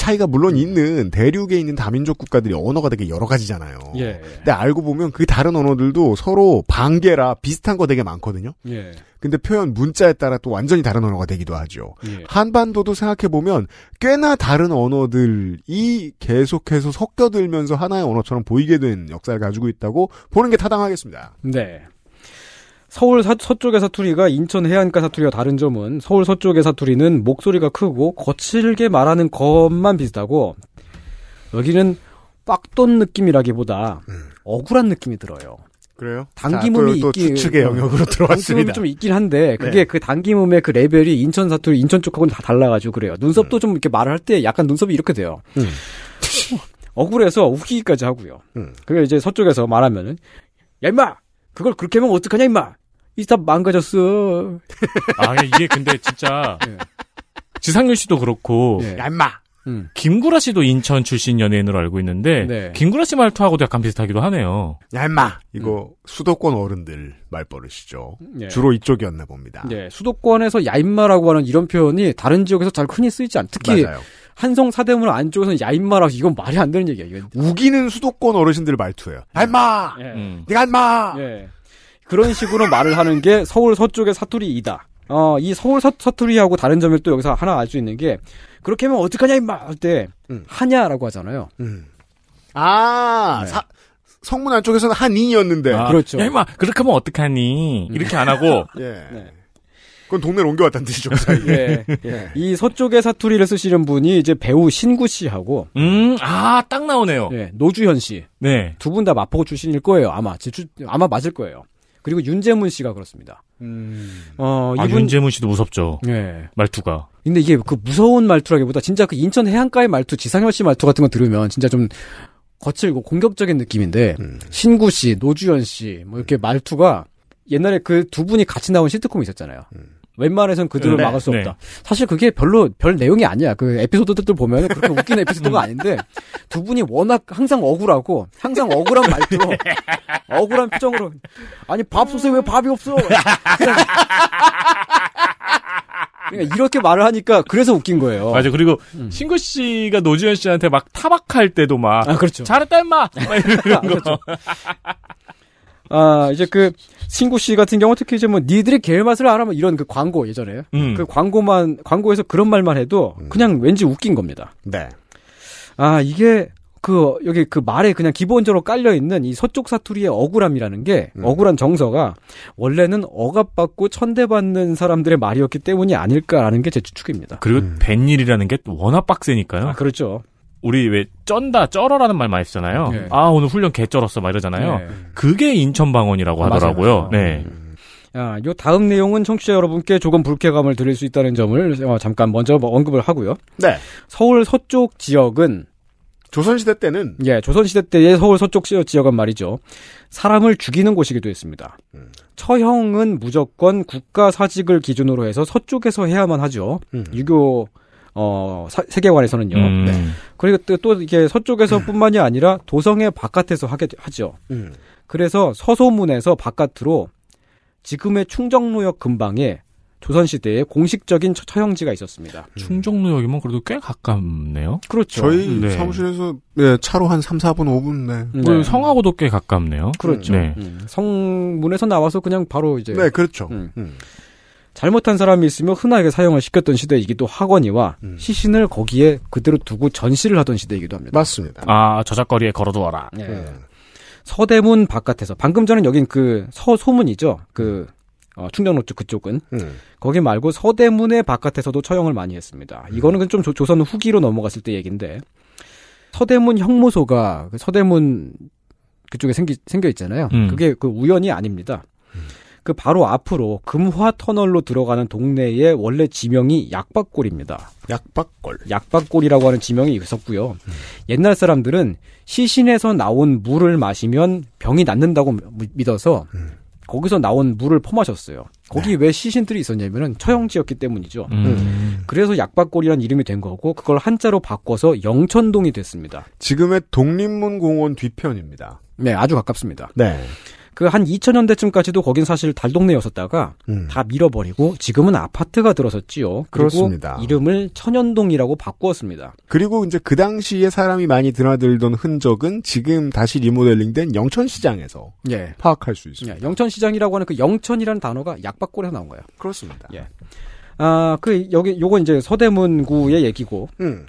차이가 물론 있는 대륙에 있는 다민족 국가들이 언어가 되게 여러 가지잖아요. 예. 근데 알고 보면 그 다른 언어들도 서로 반개라 비슷한 거 되게 많거든요. 예. 근데 표현 문자에 따라 또 완전히 다른 언어가 되기도 하죠. 예. 한반도도 생각해 보면 꽤나 다른 언어들이 계속해서 섞여들면서 하나의 언어처럼 보이게 된 역사를 가지고 있다고 보는 게 타당하겠습니다. 네. 서울 사, 서쪽의 사투리가 인천 해안가 사투리와 다른 점은 서울 서쪽의 사투리는 목소리가 크고 거칠게 말하는 것만 비슷하고 여기는 빡돈 느낌이라기보다 음. 억울한 느낌이 들어요. 그래요? 당기몸이 있긴 추측의 영역으로 음, 들어왔습니다. 당김음이 좀 있긴 한데 네. 그게 네. 그 그당기몸의그 레벨이 인천 사투리 인천 쪽하고는 다 달라가지고 그래요. 눈썹도 음. 좀 이렇게 말을 할 때 약간 눈썹이 이렇게 돼요. 음. 어, 억울해서 웃기기까지 하고요. 음. 그게 이제 서쪽에서 말하면은 야 임마 그걸 그렇게 하면 어떡하냐 임마 이스 망가졌어. 아 이게 근데 진짜 네. 예. 지상렬 씨도 그렇고 얄마. 예. 네. 음. 김구라 씨도 인천 출신 연예인으로 알고 있는데 네. 김구라 씨 말투하고도 약간 비슷하기도 하네요. 얄마 음. 이거 음. 수도권 어른들 말버릇이죠. 네. 주로 이쪽이었나 봅니다. 네, 수도권에서 얄마라고 하는 이런 표현이 다른 지역에서 잘 흔히 쓰이지 않. 특히 맞아요. 한성 사대문 안쪽에서는 얄마라고 이건 말이 안 되는 얘기야. 이건. 우기는 수도권 어르신들 말투예요. 얄마, 네. 가얄 마. 네. 그런 식으로 말을 하는 게 서울 서쪽의 사투리이다. 어, 이 서울 서, 사투리하고 다른 점을 또 여기서 하나 알 수 있는 게 그렇게 하면 어떡하냐 임마 할때 음. 하냐라고 하잖아요. 음. 아, 네. 사, 성문 안쪽에서는 한인이었는데. 아, 그렇죠. 야, 임마, 그렇게 하면 어떡하니. 음. 이렇게 안 하고. 네. 예. 네. 그건 동네를 옮겨왔다는 뜻이죠, 그 예. 예. 이 서쪽의 사투리를 쓰시는 분이 이제 배우 신구 씨하고. 음, 아, 딱 나오네요. 예. 노주현 씨. 네. 두 분 다 마포구 출신일 거예요, 아마. 제 주, 아마 맞을 거예요. 그리고 윤재문 씨가 그렇습니다. 음... 어, 아, 이분... 아, 윤재문 씨도 무섭죠. 네. 말투가. 근데 이게 그 무서운 말투라기보다 진짜 그 인천 해안가의 말투, 지상열 씨 말투 같은 거 들으면 진짜 좀 거칠고 공격적인 느낌인데, 음... 신구 씨, 노주현 씨, 뭐 이렇게 말투가 옛날에 그 두 분이 같이 나온 시트콤이 있었잖아요. 음... 웬만해선 그들을 네. 막을 수 네. 없다. 네. 사실 그게 별로 별 내용이 아니야. 그 에피소드들 보면 그렇게 웃긴 에피소드가 아닌데 두 분이 워낙 항상 억울하고 항상 억울한 말투로 억울한 표정으로 아니 밥솥에 왜 밥이 없어? 그러니까 이렇게 말을 하니까 그래서 웃긴 거예요. 맞아. 그리고 음. 신구 씨가 노지현 씨한테 막 타박할 때도 막 아, 그렇죠. 잘했다 임마. 아, 그렇죠. 아, 이제 그 신구 씨 같은 경우 특히 이제 뭐 니들이 게맛을 알아 뭐 이런 그 광고 예전에 음. 그 광고만 광고에서 그런 말만 해도 음. 그냥 왠지 웃긴 겁니다. 네. 아 이게 그 여기 그 말에 그냥 기본적으로 깔려 있는 이 서쪽 사투리의 억울함이라는 게 음. 억울한 정서가 원래는 억압받고 천대받는 사람들의 말이었기 때문이 아닐까라는 게 제 추측입니다. 그리고 뱃일이라는 음. 게또 워낙 빡세니까요. 아, 그렇죠. 우리 왜 쩐다 쩔어라는 말 많이 쓰잖아요. 네. 아 오늘 훈련 개 쩔었어 막 이러잖아요. 네. 그게 인천 방언이라고 하더라고요. 맞아요. 음. 네. 아, 요 다음 내용은 청취자 여러분께 조금 불쾌감을 드릴 수 있다는 점을 어, 잠깐 먼저 뭐 언급을 하고요. 네. 서울 서쪽 지역은 조선시대 때는 예 조선시대 때의 서울 서쪽 지역은 말이죠 사람을 죽이는 곳이기도 했습니다. 음. 처형은 무조건 국가 사직을 기준으로 해서 서쪽에서 해야만 하죠. 음. 유교 어, 사, 세계관에서는요. 음. 네. 그리고 또, 또 이게 서쪽에서뿐만이 음. 아니라 도성의 바깥에서 하게 하죠. 음. 그래서 서소문에서 바깥으로 지금의 충정로역 근방에 조선시대의 공식적인 처형지가 있었습니다. 음. 충정로역이면 그래도 꽤 가깝네요? 그렇죠. 저희 네. 사무실에서 네, 차로 한 3, 4분, 5분, 네. 음. 그 네. 성하고도 꽤 가깝네요? 그렇죠. 네. 음. 성문에서 나와서 그냥 바로 이제. 네, 그렇죠. 잘못한 사람이 있으면 흔하게 사용을 시켰던 시대이기도 하거니와 음. 시신을 거기에 그대로 두고 전시를 하던 시대이기도 합니다. 맞습니다. 아 저작거리에 걸어두어라. 네. 네. 서대문 바깥에서 방금 전에 여긴 그서 소문이죠. 그 음. 어, 충정로쪽 그쪽은 음. 거기 말고 서대문의 바깥에서도 처형을 많이 했습니다. 음. 이거는 좀 조, 조선 후기로 넘어갔을 때 얘긴데 서대문 형무소가 그 서대문 그쪽에 생기, 생겨 있잖아요. 음. 그게 그 우연이 아닙니다. 그 바로 앞으로 금화 터널로 들어가는 동네의 원래 지명이 약박골입니다. 약박골. 약박골이라고 하는 지명이 있었고요. 음. 옛날 사람들은 시신에서 나온 물을 마시면 병이 낫는다고 믿어서 음. 거기서 나온 물을 퍼마셨어요. 거기 네. 왜 시신들이 있었냐면은 처형지였기 때문이죠. 음. 음. 그래서 약박골이란 이름이 된 거고 그걸 한자로 바꿔서 영천동이 됐습니다. 지금의 독립문공원 뒤편입니다. 네, 아주 가깝습니다. 네. 그한 2000년대쯤까지도 거긴 사실 달동네였었다가 음. 다 밀어버리고 지금은 아파트가 들어섰지요. 그렇습니다. 이름을 천연동이라고 바꾸었습니다. 그리고 이제 그 당시에 사람이 많이 드나들던 흔적은 지금 다시 리모델링된 영천시장에서 예. 파악할 수 있습니다. 예. 영천시장이라고 하는 그 영천이라는 단어가 약박골에서 나온 거예요. 그렇습니다. 예. 아, 그, 여기, 요건 이제 서대문구의 얘기고, 음.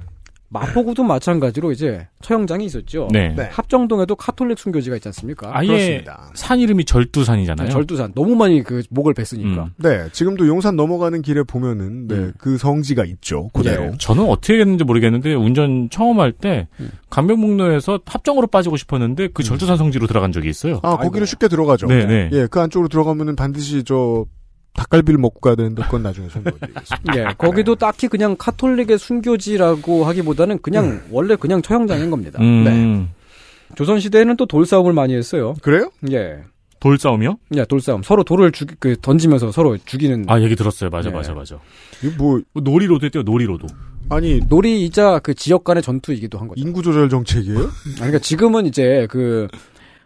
마포구도 마찬가지로 이제 처형장이 있었죠. 네. 네. 합정동에도 카톨릭 순교지가 있지 않습니까? 아예 그렇습니다. 산 이름이 절두산이잖아요. 네, 절두산. 너무 많이 그 목을 뱄으니까. 음. 네. 지금도 용산 넘어가는 길에 보면은 네, 음. 그 성지가 있죠. 그대로. 네. 저는 어떻게 했는지 모르겠는데 운전 처음 할때 음. 강변북로에서 합정으로 빠지고 싶었는데 그 음. 절두산 성지로 들어간 적이 있어요. 아, 거기로 쉽게 들어가죠. 네, 네. 예, 그 안쪽으로 들어가면은 반드시 저 닭갈비를 먹고 가야 되는데 그건 나중에 설명드리겠습니다. 예, 거기도 딱히 그냥 카톨릭의 순교지라고 하기보다는 그냥 음. 원래 그냥 처형장인 겁니다. 음. 네. 조선 시대에는 또 돌싸움을 많이 했어요. 그래요? 예. 돌싸움이요? 예, 돌싸움. 서로 돌을 죽, 그, 던지면서 서로 죽이는. 아, 얘기 들었어요. 맞아, 예. 맞아, 맞아. 이거 뭐. 놀이로도 했대요, 놀이로도. 아니. 놀이이자 그 지역 간의 전투이기도 한 거죠. 인구조절 정책이에요? 아니, 그러니까 지금은 이제 그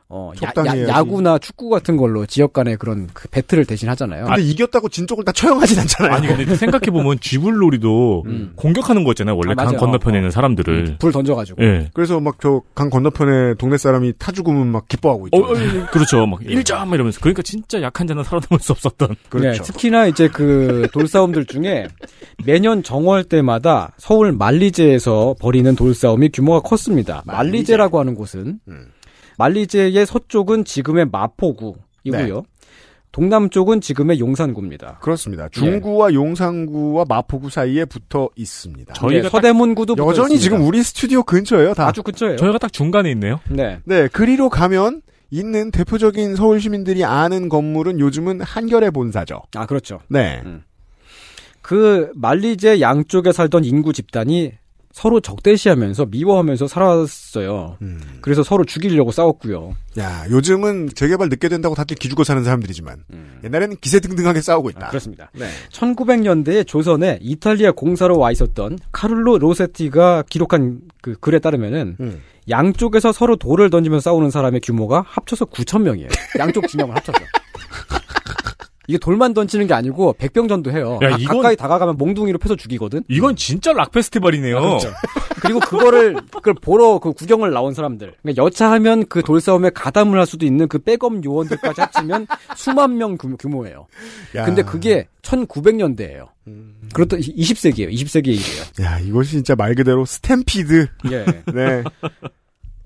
어, 적당 야, 구나 축구 같은 걸로 지역 간의 그런 그 배틀을 대신 하잖아요. 근데 아, 이겼다고 진 쪽을 다 처형하진 않잖아요. 아니 근데 생각해 보면 지불놀이도 음. 공격하는 거잖아요 원래 아, 강 건너편에 있는 사람들을 음, 불 던져가지고. 네. 그래서 막 저 강 건너편에 동네 사람이 타 죽으면 막 기뻐하고 있죠. 어, 어, 예, 예. 그렇죠. 막 일점 막 이러면서 그러니까 진짜 약한 자는 살아남을 수 없었던. 그렇죠. 네, 특히나 이제 그 돌싸움들 중에 매년 정월 때마다 서울 만리제에서 벌이는 돌싸움이 규모가 컸습니다. 만리제. 리제라고 하는 곳은. 음. 말리제의 서쪽은 지금의 마포구이고요. 네. 동남쪽은 지금의 용산구입니다. 그렇습니다. 중구와 예. 용산구와 마포구 사이에 붙어 있습니다. 저희 네, 예, 서대문구도 여전히 있습니다. 지금 우리 스튜디오 근처예요. 다 아주 근처예요. 저희가 딱 중간에 있네요. 네. 네, 그리로 가면 있는 대표적인 서울 시민들이 아는 건물은 요즘은 한결의 본사죠. 아, 그렇죠. 네. 음. 그 말리제 양쪽에 살던 인구 집단이 서로 적대시하면서 미워하면서 살았어요. 음. 그래서 서로 죽이려고 싸웠고요. 야, 요즘은 재개발 늦게 된다고 다들 기죽어 사는 사람들이지만 음. 옛날에는 기세등등하게 싸우고 있다. 아, 그렇습니다. 네. 1900년대에 조선에 이탈리아 공사로 와 있었던 카를로 로세티가 기록한 그 글에 따르면은 음. 양쪽에서 서로 돌을 던지며 싸우는 사람의 규모가 합쳐서 9천 명이에요. 양쪽 진영을 합쳐서. 이게 돌만 던지는 게 아니고 백병전도 해요. 야, 아, 이건... 가까이 다가가면 몽둥이로 펴서 죽이거든. 이건 진짜 락 페스티벌이네요. 아, 그렇죠. 그리고 그거를 그걸 보러 그 구경을 나온 사람들. 그러니까 여차하면 그 돌싸움에 가담을 할 수도 있는 그 백업 요원들까지 합치면 수만 명 규모, 예요 근데 그게 1900년대예요. 음... 그렇다 20세기예요. 20세기 일이에요 야, 이것이 진짜 말 그대로 스탬피드. 예. 네.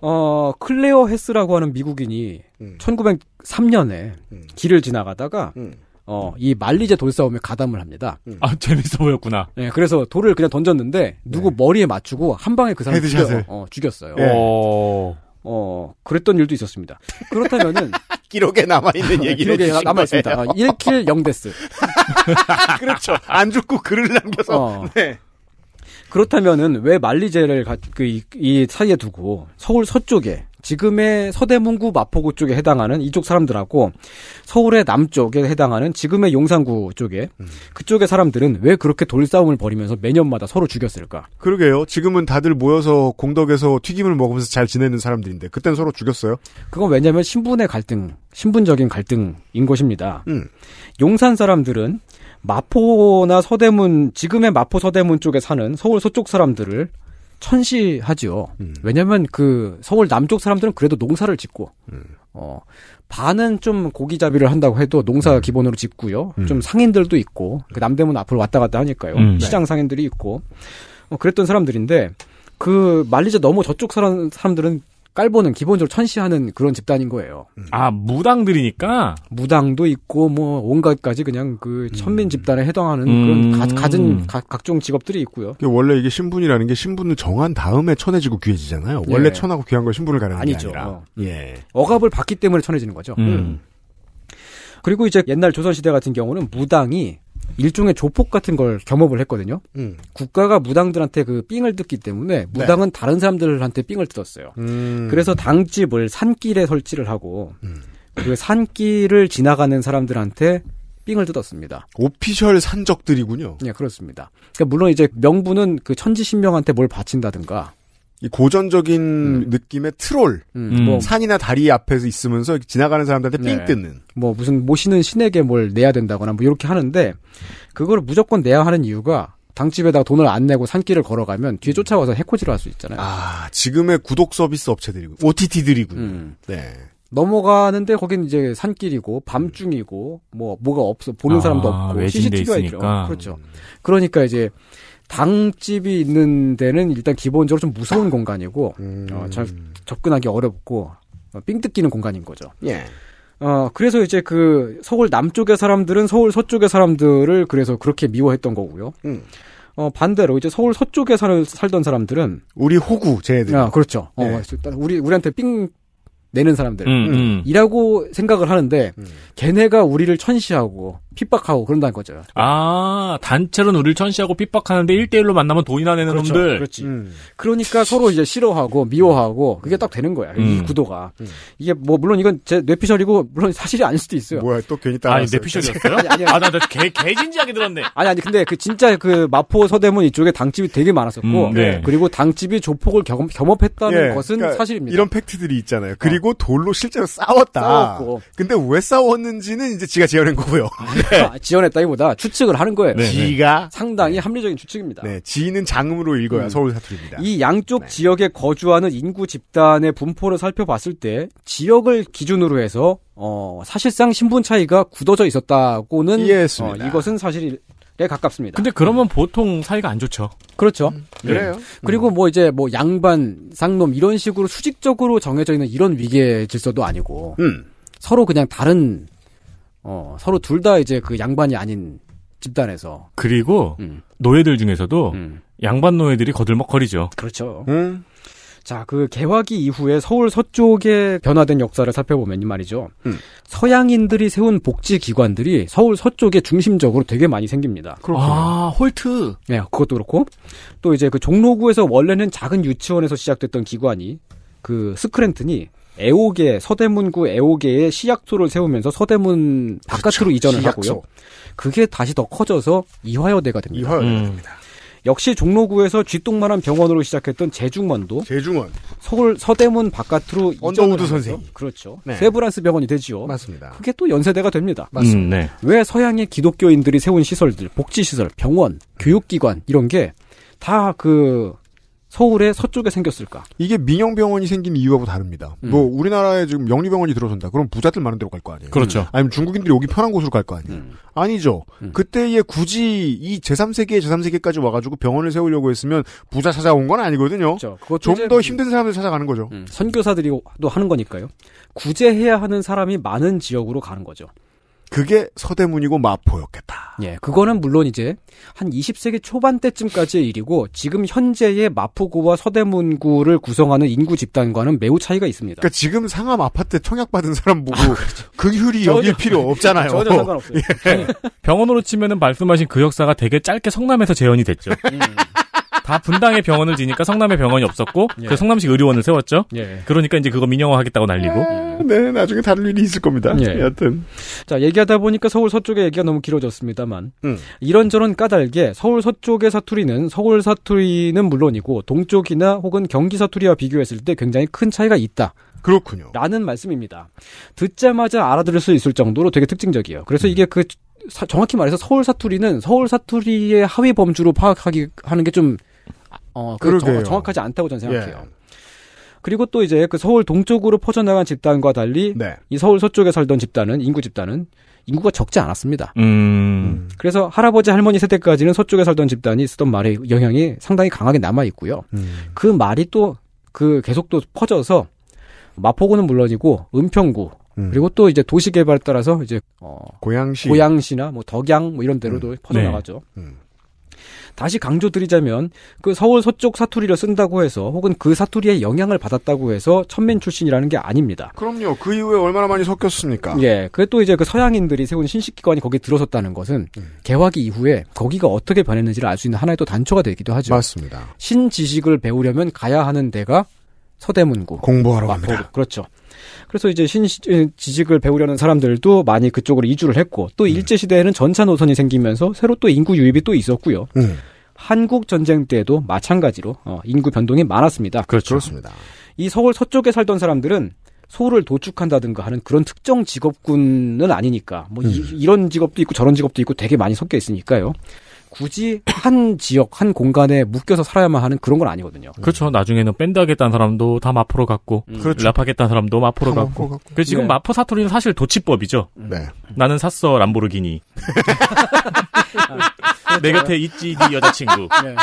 어, 클레어 헤스라고 하는 미국인이 음. 1903년에 음. 길을 지나가다가 음. 어, 이 만리제 돌 싸움에 가담을 합니다. 음. 아, 재밌어 보였구나. 네, 그래서 돌을 그냥 던졌는데, 누구 네. 머리에 맞추고, 한 방에 그 사람을 죽여, 어, 어, 죽였어요. 네. 어... 그랬던 일도 있었습니다. 그렇다면은. 기록에 남아있는 얘기를. 기록에 남아있습니다. 거예요. 1킬 어, 0데스. 그렇죠. 안 죽고 글을 남겨서. 어. 네. 그렇다면은 왜 만리제를 그, 이, 이 사이에 두고 서울 서쪽에 지금의 서대문구 마포구 쪽에 해당하는 이쪽 사람들하고 서울의 남쪽에 해당하는 지금의 용산구 쪽에 음. 그쪽의 사람들은 왜 그렇게 돌싸움을 벌이면서 매년마다 서로 죽였을까? 그러게요. 지금은 다들 모여서 공덕에서 튀김을 먹으면서 잘 지내는 사람들인데 그땐 서로 죽였어요. 그건 왜냐면 신분의 갈등, 신분적인 갈등인 것입니다. 음. 용산 사람들은 마포나 서대문 지금의 마포 서대문 쪽에 사는 서울 서쪽 사람들을 천시하죠 음. 왜냐면 그 서울 남쪽 사람들은 그래도 농사를 짓고, 음. 어, 반은 좀 고기잡이를 한다고 해도 농사 음. 기본으로 짓고요. 음. 좀 상인들도 있고, 그 음. 남대문 앞으로 왔다 갔다 하니까요. 음. 네. 시장 상인들이 있고, 어, 그랬던 사람들인데, 그 말리자 너무 저쪽 사람, 사람들은 깔보는 기본적으로 천시하는 그런 집단인 거예요. 음. 아 무당들이니까 무당도 있고 뭐 온갖까지 그냥 그 음. 천민 집단에 해당하는 음. 그런 가, 진 각종 직업들이 있고요. 원래 이게 신분이라는 게 신분을 정한 다음에 천해지고 귀해지잖아요. 원래 예. 천하고 귀한 걸 신분을 가는 아니죠. 아니라 어. 예. 억압을 받기 때문에 천해지는 거죠. 음. 음. 그리고 이제 옛날 조선시대 같은 경우는 무당이 일종의 조폭 같은 걸 겸업을 했거든요. 음. 국가가 무당들한테 그 삥을 뜯기 때문에 네. 무당은 네. 다른 사람들한테 삥을 뜯었어요. 음. 그래서 당집을 산길에 설치를 하고 음. 그 산길을 지나가는 사람들한테 삥을 뜯었습니다. 오피셜 산적들이군요. 네, 그렇습니다. 그러니까 물론 이제 명부는 그 천지신명한테 뭘 바친다든가 이 고전적인 음. 느낌의 트롤 음. 음. 뭐 산이나 다리 앞에서 있으면서 지나가는 사람들한테 삥 네. 뜨는 뭐 무슨 모시는 신에게 뭘 내야 된다거나 뭐 이렇게 하는데 그걸 무조건 내야 하는 이유가 당집에다가 돈을 안 내고 산길을 걸어가면 뒤에 음. 쫓아와서 해코지를 할 수 있잖아요. 아 지금의 구독 서비스 업체들이고 OTT들이군요. 음. 네. 넘어가는데 거긴 이제 산길이고 밤중이고 뭐 뭐가 없어 보는 아, 사람도 없고 CCTV가 있 있죠. 그렇죠. 그러니까 이제 당집이 있는 데는 일단 기본적으로 좀 무서운 아. 공간이고 음. 어, 잘 접근하기 어렵고 어, 삥 뜯기는 공간인 거죠. 예. 어 그래서 이제 그 서울 남쪽의 사람들은 서울 서쪽의 사람들을 그래서 그렇게 미워했던 거고요. 음. 어 반대로 이제 서울 서쪽에 살, 살던 사람들은 우리 호구 쟤네들. 아 그렇죠. 어, 예. 어 우리 우리한테 삥 내는 사람들이라고 음, 음. 생각을 하는데 음. 걔네가 우리를 천시하고 핍박하고 그런다는 거죠. 아, 단체로 는 우리를 천시하고 핍박하는데 1대1로 만나면 돈이나 내는 그렇죠, 놈들. 그렇지. 음. 음. 그러니까 서로 이제 싫어하고 미워하고 그게 딱 되는 거야. 음. 이 구도가. 음. 이게 뭐 물론 이건 제 뇌피셜이고 물론 사실이 아닐 수도 있어요. 뭐야, 또 괜히 따라. 아니, 뇌피셜이었어요? 아니, 아니. 아, 나, 나 개, 개 진지하게 들었네. 아니, 아니, 근데 그 진짜 그 마포 서대문 이쪽에 당집이 되게 많았었고 음, 네. 그리고 당집이 조폭을 경, 겸업했다는 예, 것은 그러니까 사실입니다. 이런 팩트들이 있잖아요. 어. 그리고 어. 돌로 실제로 싸웠다. 싸웠고. 근데 왜 싸웠는지는 이제 지가 지어낸 거고요. 아, 네. 네. 아, 지원했다기보다 추측을 하는 거예요. 네, 지가 네. 상당히 합리적인 추측입니다. 네, 지는 장음으로 읽어야 음. 서울 사투리입니다. 이 양쪽 지역에 거주하는 인구 집단의 분포를 살펴봤을 때 지역을 기준으로 해서 어, 사실상 신분 차이가 굳어져 있었다고는 어, 이것은 사실에 가깝습니다. 근데 그러면 음. 보통 사이가 안 좋죠. 그렇죠. 음, 그래요. 네. 그리고 음. 뭐 이제 뭐 양반, 쌍놈 이런 식으로 수직적으로 정해져 있는 이런 위계 질서도 아니고 음. 서로 그냥 다른 어, 서로 둘 다 이제 그 양반이 아닌 집단에서. 그리고 음. 노예들 중에서도 음. 양반 노예들이 거들먹거리죠. 그렇죠. 음. 자, 그 개화기 이후에 서울 서쪽에 변화된 역사를 살펴보면 이 말이죠. 음. 서양인들이 세운 복지 기관들이 서울 서쪽에 중심적으로 되게 많이 생깁니다. 그렇군요. 아, 홀트. 네, 그것도 그렇고 또 이제 그 종로구에서 원래는 작은 유치원에서 시작됐던 기관이 그 스크랜튼이 애옥에 서대문구 애옥에 시약소를 세우면서 서대문 바깥으로 그쵸, 이전을 시약소. 하고요. 그게 다시 더 커져서 이화여대가 됩니다. 이화여대가 음. 니다 역시 종로구에서 쥐똥만한 병원으로 시작했던 제중원도 제중원 서울 서대문 바깥으로 언더우드 선생 그렇죠 네. 세브란스 병원이 되지요 맞습니다 그게 또 연세대가 됩니다 맞습니다 음, 네. 왜 서양의 기독교인들이 세운 시설들 복지 시설 병원 교육기관 이런 게다그 서울의 서쪽에 생겼을까? 이게 민영병원이 생긴 이유하고 다릅니다. 음. 뭐 우리나라에 지금 영리병원이 들어선다. 그럼 부자들 많은 데로 갈 거 아니에요. 그렇죠. 아니면 중국인들이 오기 편한 곳으로 갈 거 아니에요. 음. 아니죠. 음. 그때에 굳이 이 제3세계에 제3세계까지 와가지고 병원을 세우려고 했으면 부자 찾아온 건 아니거든요. 그렇죠. 좀더 음. 힘든 사람들 찾아가는 거죠. 음. 선교사들이 또 하는 거니까요. 구제해야 하는 사람이 많은 지역으로 가는 거죠. 그게 서대문이고 마포였겠다. 예, 그거는 물론 이제 한 20세기 초반 때쯤까지의 일이고 지금 현재의 마포구와 서대문구를 구성하는 인구 집단과는 매우 차이가 있습니다. 그러니까 지금 상암 아파트 청약받은 사람 보고 아, 그렇죠. 근휼이 그 전혀, 필요 없잖아요. 전혀 상관없어요. 예. 병원으로 치면은 말씀하신 그 역사가 되게 짧게 성남에서 재현이 됐죠. 음. 다 분당에 병원을 지니까 성남에 병원이 없었고 예. 그 성남식 의료원을 세웠죠. 예. 그러니까 이제 그거 민영화하겠다고 날리고. 예. 네, 나중에 다른 일이 있을 겁니다. 예. 여튼. 자, 얘기하다 보니까 서울 서쪽의 얘기가 너무 길어졌습니다만, 음. 이런저런 까닭에 서울 서쪽의 사투리는 서울 사투리는 물론이고, 동쪽이나 혹은 경기 사투리와 비교했을 때 굉장히 큰 차이가 있다. 그렇군요. 라는 말씀입니다. 듣자마자 알아들을 수 있을 정도로 되게 특징적이에요. 그래서 음. 이게 그, 사, 정확히 말해서 서울 사투리는 서울 사투리의 하위 범주로 파악하기, 하는 게 좀, 어, 그 정, 정확하지 않다고 저는 생각해요. 예. 그리고 또 이제 그 서울 동쪽으로 퍼져나간 집단과 달리 네. 이 서울 서쪽에 살던 집단은 인구 집단은 인구가 적지 않았습니다. 음. 음. 그래서 할아버지 할머니 세대까지는 서쪽에 살던 집단이 쓰던 말의 영향이 상당히 강하게 남아 있고요. 음. 그 말이 또 그 계속 또 그 퍼져서 마포구는 물론이고 은평구 음. 그리고 또 이제 도시 개발 에 따라서 이제 어 고양시 고양시나 뭐 덕양 뭐 이런 데로도 음. 퍼져나가죠. 네. 다시 강조드리자면 그 서울 서쪽 사투리를 쓴다고 해서 혹은 그 사투리에 영향을 받았다고 해서 천민 출신이라는 게 아닙니다. 그럼요. 그 이후에 얼마나 많이 섞였습니까? 예. 그또 이제 그 서양인들이 세운 신식기관이 거기에 들어섰다는 것은 음. 개화기 이후에 거기가 어떻게 변했는지를 알 수 있는 하나의 또 단초가 되기도 하죠. 맞습니다. 신지식을 배우려면 가야 하는 데가 서대문구. 공부하러 갑니다. 아, 그렇죠. 그래서 이제 신 지식을 배우려는 사람들도 많이 그쪽으로 이주를 했고 또 네. 일제 시대에는 전차 노선이 생기면서 새로 또 인구 유입이 또 있었고요. 음. 한국 전쟁 때도 마찬가지로 어, 인구 변동이 많았습니다. 그렇죠. 그렇습니다. 이 서울 서쪽에 살던 사람들은 소를 도축한다든가 하는 그런 특정 직업군은 아니니까 뭐 음. 이, 런 직업도 있고 저런 직업도 있고 되게 많이 섞여 있으니까요. 굳이 한 지역 한 공간에 묶여서 살아야만 하는 그런 건 아니거든요. 그렇죠. 나중에는 밴드 하겠다는 사람도 다 마포로 갔고 음. 그렇죠. 랩 하겠다는 사람도 마포로 갔고. 갔고. 그 지금 네. 마포 사투리는 사실 도치법이죠. 네. 나는 샀어 람보르기니. 내 곁에 있지 네 여자친구. 네.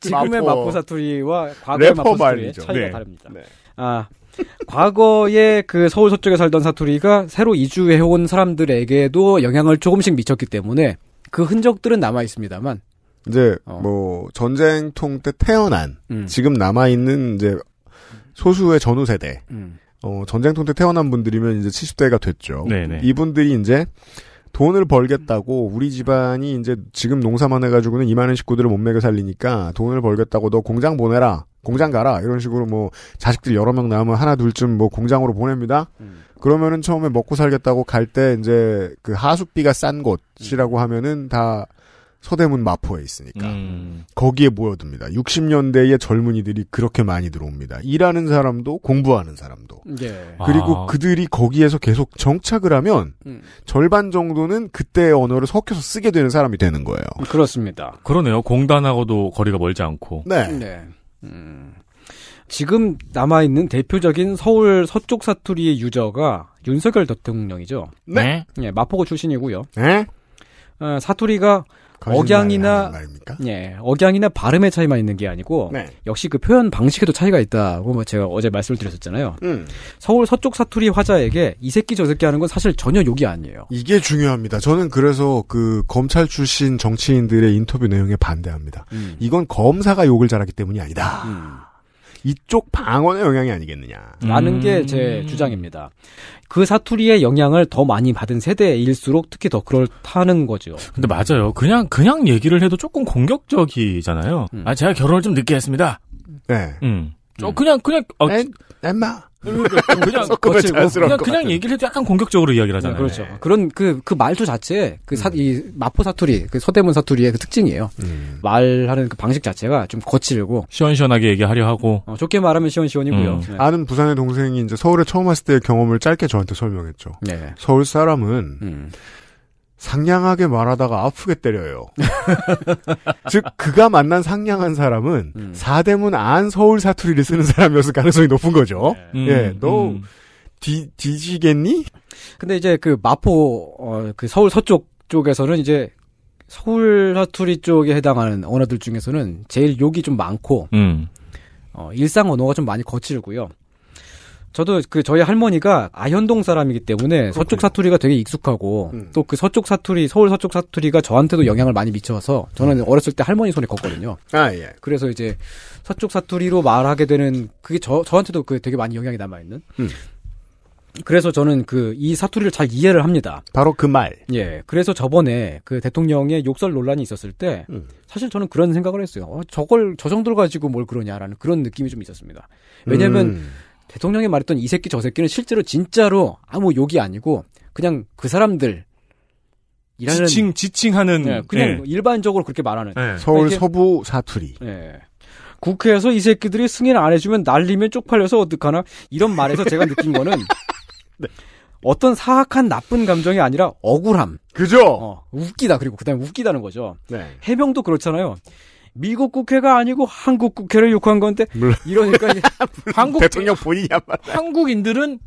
지금의 마포, 마포 사투리와 과거의 마포 사투리의 말이죠. 차이가 네. 다릅니다. 네. 아 과거에 그 서울 서쪽에 살던 사투리가 새로 이주해온 사람들에게도 영향을 조금씩 미쳤기 때문에 그 흔적들은 남아 있습니다만 이제 어. 뭐 전쟁통 때 태어난 음. 지금 남아 있는 이제 소수의 전후 세대 음. 어, 전쟁통 때 태어난 분들이면 이제 70대가 됐죠. 네네. 네. 이분들이 이제 돈을 벌겠다고 우리 집안이 이제 지금 농사만 해가지고는 이만한 식구들을 못 먹여 살리니까 돈을 벌겠다고 너 공장 보내라 공장 가라 이런 식으로 뭐 자식들 여러 명 나오면 하나 둘쯤 뭐 공장으로 보냅니다. 음. 그러면은 처음에 먹고 살겠다고 갈 때 이제 그 하숙비가 싼 곳이라고 하면은 다 서대문 마포에 있으니까 음. 거기에 모여듭니다. 60년대의 젊은이들이 그렇게 많이 들어옵니다. 일하는 사람도 공부하는 사람도 예. 그리고 아. 그들이 거기에서 계속 정착을 하면 음. 절반 정도는 그때의 언어를 섞여서 쓰게 되는 사람이 되는 거예요. 그렇습니다. 그러네요. 공단하고도 거리가 멀지 않고. 네. 네. 음. 지금 남아있는 대표적인 서울 서쪽 사투리의 유저가 윤석열 대통령이죠. 네. 예, 마포구 출신이고요. 네. 어, 사투리가 억양이나 예, 억양이나 발음의 차이만 있는 게 아니고 네. 역시 그 표현 방식에도 차이가 있다고 뭐 제가 어제 말씀을 드렸었잖아요. 음. 서울 서쪽 사투리 화자에게 이 새끼 저 새끼 하는 건 사실 전혀 욕이 아니에요. 이게 중요합니다. 저는 그래서 그 검찰 출신 정치인들의 인터뷰 내용에 반대합니다. 음. 이건 검사가 욕을 잘하기 때문이 아니다. 음. 이쪽 방언의 영향이 아니겠느냐라는 게제 음. 주장입니다. 그 사투리의 영향을 더 많이 받은 세대일수록 특히 더 그렇다는 거죠. 근데 맞아요. 그냥 그냥 얘기를 해도 조금 공격적이잖아요. 음. 아 제가 결혼을 좀 늦게 했습니다. 네. 음. 저 음. 그냥 그냥 어, 엠마 그냥 거칠 뭐 그냥, 그냥 얘기를 해도 약간 공격적으로 이야기를 하잖아요. 네, 그렇죠. 네. 그런 그, 그 말투 자체, 그 사, 음. 이 마포 사투리, 그 서대문 사투리의 그 특징이에요. 음. 말하는 그 방식 자체가 좀 거칠고. 시원시원하게 얘기하려 하고. 어, 좋게 말하면 시원시원이고요. 음. 네. 아는 부산의 동생이 이제 서울에 처음 왔을 때의 경험을 짧게 저한테 설명했죠. 네. 서울 사람은 음. 상냥하게 말하다가 아프게 때려요. 즉 그가 만난 상냥한 사람은 음. 사대문 안 서울 사투리를 쓰는 사람이었을 가능성이 높은 거죠. 네. 예, 음. 너 음. 뒤, 뒤지겠니? 근데 이제 그 마포 어, 그 서울 서쪽 쪽에서는 이제 서울 사투리 쪽에 해당하는 언어들 중에서는 제일 욕이 좀 많고 음. 어, 일상 언어가 좀 많이 거칠고요. 저도 그 저희 할머니가 아현동 사람이기 때문에 그렇군요. 서쪽 사투리가 되게 익숙하고 음. 또그 서쪽 사투리 서울 서쪽 사투리가 저한테도 영향을 많이 미쳐서 저는 음. 어렸을 때 할머니 손에 걷거든요아 예. 그래서 이제 서쪽 사투리로 말하게 되는 그게 저 저한테도 그 되게 많이 영향이 남아 있는. 음. 그래서 저는 그 이 사투리를 잘 이해를 합니다. 바로 그 말. 예. 그래서 저번에 그 대통령의 욕설 논란이 있었을 때 음. 사실 저는 그런 생각을 했어요. 어, 저걸 저 정도를 가지고 뭘 그러냐라는 그런 느낌이 좀 있었습니다. 왜냐면 음. 대통령이 말했던 이 새끼 저 새끼는 실제로 진짜로 아무 욕이 아니고 그냥 그 사람들 이라는 지칭 지칭하는 네, 그냥 네. 일반적으로 그렇게 말하는 네. 서울 그러니까 서부 사투리. 예. 국회에서 이 새끼들이 승인 안 해주면 날리면 쪽팔려서 어떡하나 이런 말에서 제가 느낀 거는 네. 어떤 사악한 나쁜 감정이 아니라 억울함. 그죠? 어, 웃기다 그리고 그다음에 웃기다는 거죠. 네. 해병도 그렇잖아요. 미국 국회가 아니고 한국 국회를 욕한 건데 물론. 이러니까 이제 한국 대통령 본인이 한말 한국인들은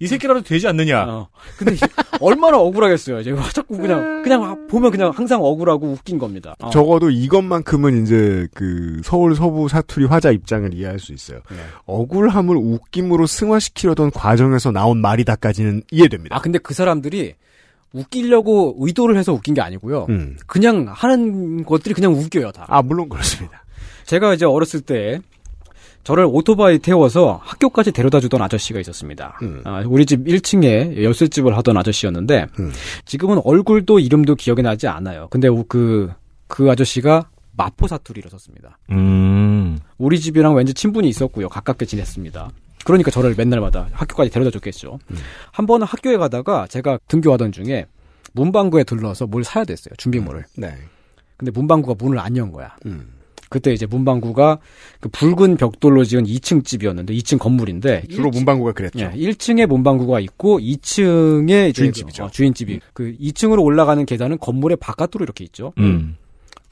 이 새끼라도 되지 않느냐. 어. 근데 얼마나 억울하겠어요. 이제 자꾸 그냥 그냥 보면 그냥 항상 억울하고 웃긴 겁니다. 어. 적어도 이것만큼은 이제 그 서울 서부 사투리 화자 입장을 이해할 수 있어요. 네. 억울함을 웃김으로 승화시키려던 과정에서 나온 말이다까지는 이해됩니다. 아 근데 그 사람들이 웃기려고 의도를 해서 웃긴 게 아니고요. 음. 그냥 하는 것들이 그냥 웃겨요, 다. 아, 물론 그렇습니다. 제가 이제 어렸을 때 저를 오토바이 태워서 학교까지 데려다 주던 아저씨가 있었습니다. 음. 아, 우리 집 1층에 열쇠집을 하던 아저씨였는데 음. 지금은 얼굴도 이름도 기억이 나지 않아요. 근데 그그 그 아저씨가 마포 사투리로 썼습니다. 음. 우리 집이랑 왠지 친분이 있었고요. 가깝게 지냈습니다. 그러니까 저를 맨날마다 학교까지 데려다 줬겠죠. 음. 한 번은 학교에 가다가 제가 등교하던 중에 문방구에 들러서 뭘 사야 됐어요. 준비물을. 음. 네. 근데 문방구가 문을 안 연 거야. 음. 그때 이제 문방구가 그 붉은 벽돌로 지은 2층 집이었는데 2층 건물인데 네, 주로 1층, 문방구가 그랬죠. 예, 1층에 문방구가 있고 2층에 주인집이죠. 어, 주인집이 음. 그 2층으로 올라가는 계단은 건물의 바깥으로 이렇게 있죠. 음.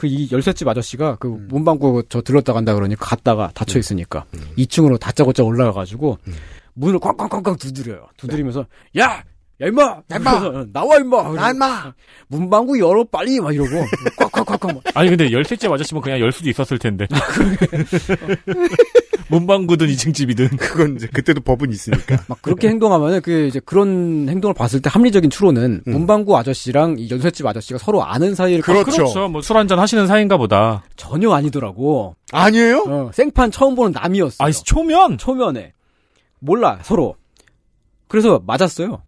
그이 열쇠집 아저씨가 그 음. 문방구 저 들렀다 간다 그러니 갔다가 닫혀 음. 있으니까 음. 2층으로 다짜고짜 올라가가지고 음. 문을 꽝꽝꽝꽝 두드려요. 두드리면서 네. 야야 임마 야 임마 어, 나와 임마 나 임마 문방구 열어 빨리 막 이러고 꽉꽉꽉꽉 아니 근데 열셋째 맞았으면 그냥 열 수도 있었을 텐데 아, 문방구든 2층 집이든 그건 이제 그때도 법은 있으니까 막 그렇게 행동하면 그 이제 그런 행동을 봤을 때 합리적인 추론은 음. 문방구 아저씨랑 이 연쇄집 아저씨가 서로 아는 사이를 그렇죠, 아, 그렇죠. 뭐 술 한잔 하시는 사이인가 보다 전혀 아니더라고 아니에요 어, 생판 처음 보는 남이었어 아 초면 초면에 몰라 서로 그래서 맞았어요.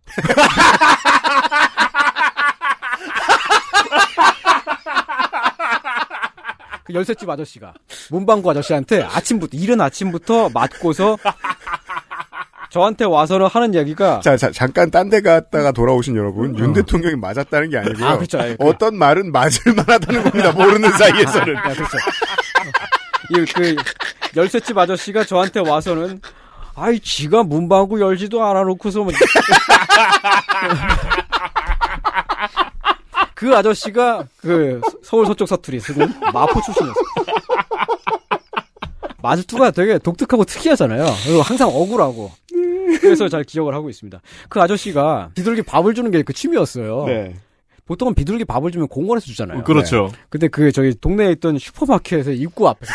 그 열쇠집 아저씨가 문방구 아저씨한테 아침부터 이른 아침부터 맞고서 저한테 와서는 하는 얘기가 자, 자 잠깐 딴 데 갔다가 돌아오신 여러분 어. 윤 대통령이 맞았다는 게 아니고요. 아, 그렇죠. 예, 어떤 말은 맞을 만하다는 겁니다. 모르는 사이에서는. 아, 그렇죠. 이, 그 열쇠집 아저씨가 저한테 와서는 아이 지가 문방구 열지도 알아 놓고서 뭐. 그 아저씨가 그 서울 서쪽 사투리 쓰고 마포 출신이었어. 요 마주투가 되게 독특하고 특이하잖아요. 그리고 항상 억울하고. 그래서 잘 기억을 하고 있습니다. 그 아저씨가 비둘기 밥을 주는 게 그 취미였어요. 네. 보통은 비둘기 밥을 주면 공원에서 주잖아요. 그렇죠. 네. 근데 그저기 동네에 있던 슈퍼마켓의 입구 앞에서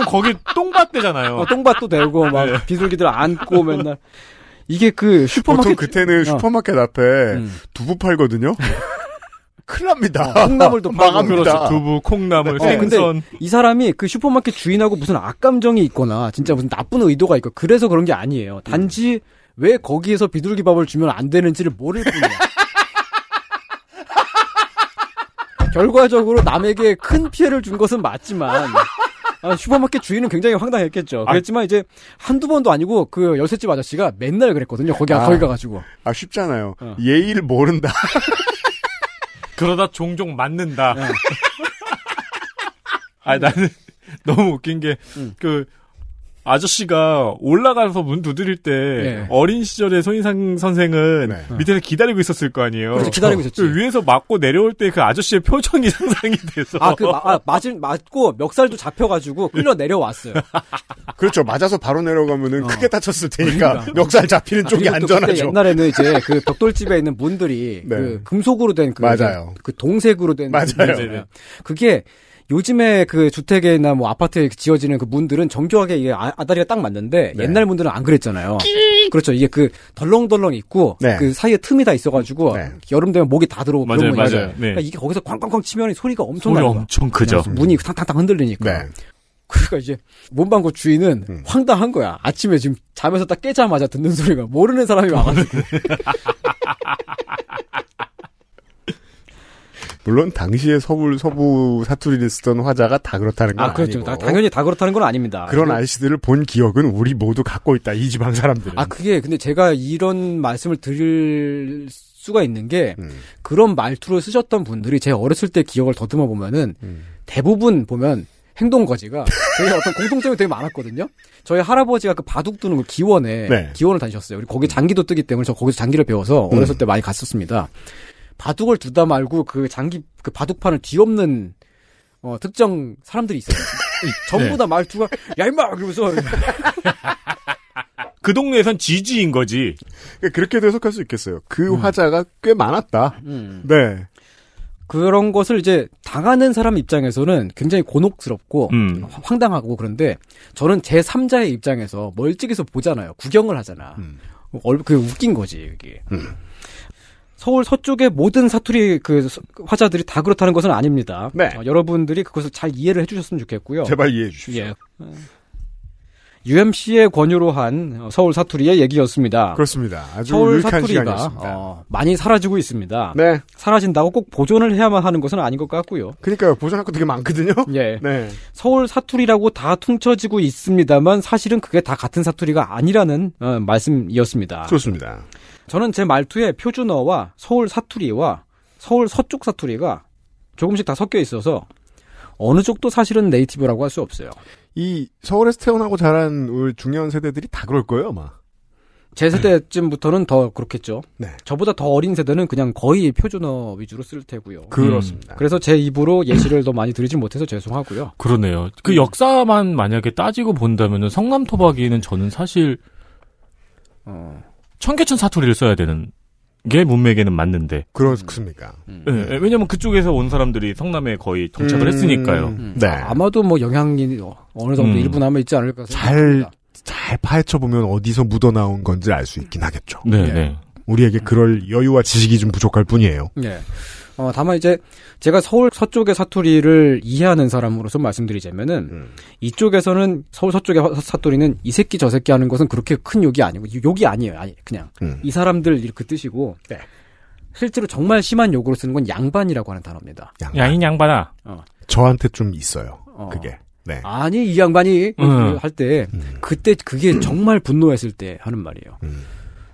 그럼 거기 똥밭 되잖아요. 어, 똥밭도 되고 막 네. 비둘기들 안고 맨날 이게 그 슈퍼마켓 보통 그때는 어. 슈퍼마켓 앞에 음. 두부 팔거든요. 큰일 납니다. 어, 콩나물도 망합니다. 그렇죠. 두부, 콩나물, 네. 생선. 어, 근데 이 사람이 그 슈퍼마켓 주인하고 무슨 악감정이 있거나 진짜 무슨 나쁜 의도가 있고 그래서 그런 게 아니에요. 단지 왜 거기에서 비둘기 밥을 주면 안 되는지를 모를 뿐이야. 결과적으로 남에게 큰 피해를 준 것은 맞지만 아, 슈퍼마켓 주인은 굉장히 황당했겠죠. 아. 그랬지만 이제 한두 번도 아니고 그 열쇠집 아저씨가 맨날 그랬거든요. 거기 아, 거기 가가지고. 아 쉽잖아요. 어. 예의를 모른다. 그러다 종종 맞는다. 어. 아 나는 너무 웃긴 게그 음. 아저씨가 올라가서 문 두드릴 때 네. 어린 시절의 손인상 선생은 네. 밑에서 기다리고 있었을 거 아니에요. 그렇죠. 기다리고 있었지. 그 위에서 맞고 내려올 때 그 아저씨의 표정이 상상이 돼서. 아, 그 마, 아, 맞은 맞고 멱살도 잡혀가지고 끌려 내려왔어요. 그렇죠. 맞아서 바로 내려가면은 어. 크게 다쳤을 테니까 그러니까. 멱살 잡히는 아, 쪽이 안전하죠. 옛날에는 이제 그 벽돌집에 있는 문들이 네. 그 금속으로 된그 그 동색으로 된 맞아요. 문이잖아요. 그게 요즘에 그 주택이나 뭐 아파트에 지어지는 그 문들은 정교하게 이게 아, 다리가딱 맞는데 네. 옛날 문들은 안 그랬잖아요. 그렇죠. 이게 그 덜렁덜렁 있고 네. 그 사이에 틈이 다 있어가지고 네. 여름 되면 목이 다 들어오고 맞아요, 그런 거예요. 그러니까 네. 이게 거기서 쾅쾅쾅 치면 소리가 엄청나요. 엄청 크죠. 문이 탕탕탕 흔들리니까. 네. 그러니까 이제 문방구 주인은 음. 황당한 거야. 아침에 지금 잠에서 딱 깨자마자 듣는 소리가 모르는 사람이 와가지고. 물론 당시에 서부 서부 사투리를 쓰던 화자가 다 그렇다는 건 아, 그렇죠. 아니고 다, 당연히 다 그렇다는 건 아닙니다. 그런 그 아저씨들을 본 기억은 우리 모두 갖고 있다. 이 지방 사람들은. 아 그게 근데 제가 이런 말씀을 드릴 수가 있는 게 음. 그런 말투를 쓰셨던 분들이 제 어렸을 때 기억을 더듬어 보면은 음. 대부분 보면 행동 거지가 되게 어떤 공통점이 되게 많았거든요. 저희 할아버지가 그 바둑 두는 걸 기원에 네. 기원을 다니셨어요. 우리 거기 장기도 뜨기 때문에 저 거기서 장기를 배워서 어렸을 음. 때 많이 갔었습니다. 바둑을 두다 말고 그 장기 그 바둑판을 뒤엎는 어, 특정 사람들이 있어요. 네. 전부 다 말투가 야 임마 그러면서 그 동네에선 지지인 거지. 그러니까 그렇게도 해석할 수 있겠어요. 그 음. 화자가 꽤 많았다. 음. 네. 그런 것을 이제 당하는 사람 입장에서는 굉장히 곤혹스럽고 음. 황당하고 그런데 저는 제 3자의 입장에서 멀찍이서 보잖아요. 구경을 하잖아. 음. 그 웃긴 거지 이게. 음. 서울 서쪽의 모든 사투리 그 화자들이 다 그렇다는 것은 아닙니다. 네. 어, 여러분들이 그것을 잘 이해를 해주셨으면 좋겠고요. 제발 이해해 주십시오. 예. UMC의 예. 권유로 한 어, 서울 사투리의 얘기였습니다. 그렇습니다. 아주 서울 사투리가 어, 많이 사라지고 있습니다. 네. 사라진다고 꼭 보존을 해야만 하는 것은 아닌 것 같고요. 그러니까요. 보존할 거 되게 많거든요. 예. 네. 서울 사투리라고 다 퉁쳐지고 있습니다만 사실은 그게 다 같은 사투리가 아니라는 어, 말씀이었습니다. 좋습니다. 저는 제 말투에 표준어와 서울 사투리와 서울 서쪽 사투리가 조금씩 다 섞여 있어서 어느 쪽도 사실은 네이티브라고 할 수 없어요. 이 서울에서 태어나고 자란 우리 중년 세대들이 다 그럴 거예요, 아마. 제 세대쯤부터는 더 그렇겠죠. 네. 저보다 더 어린 세대는 그냥 거의 표준어 위주로 쓸 테고요. 음. 그렇습니다. 음. 그래서 제 입으로 예시를 더 많이 드리지 못해서 죄송하고요. 그러네요. 그 음. 역사만 만약에 따지고 본다면은 성남 토박이는 저는 사실 어. 청계천 사투리를 써야 되는 게 문맥에는 맞는데. 그렇습니까? 음. 네, 왜냐면 그쪽에서 온 사람들이 성남에 거의 정착을 음. 했으니까요. 네. 음. 네. 아마도 뭐 영향이 어느 정도 음. 일부 남아 있지 않을까 생각합니다. 잘, 잘 파헤쳐 보면 어디서 묻어 나온 건지 알 수 있긴 하겠죠. 네, 예. 네. 우리에게 그럴 여유와 지식이 좀 부족할 뿐이에요. 네. 어, 다만 이제 제가 서울 서쪽의 사투리를 이해하는 사람으로서 말씀드리자면은 음. 이쪽에서는 서울 서쪽의 사투리는 이 새끼 저 새끼 하는 것은 그렇게 큰 욕이 아니고 욕이 아니에요. 아니 그냥 음. 이 사람들 그 뜻이고 네. 실제로 정말 심한 욕으로 쓰는 건 양반이라고 하는 단어입니다. 양반. 야인 양반아. 어. 저한테 좀 있어요. 어. 그게. 네. 아니 이 양반이 음. 할때 음. 그때 그게 정말 분노했을 때 하는 말이에요. 음.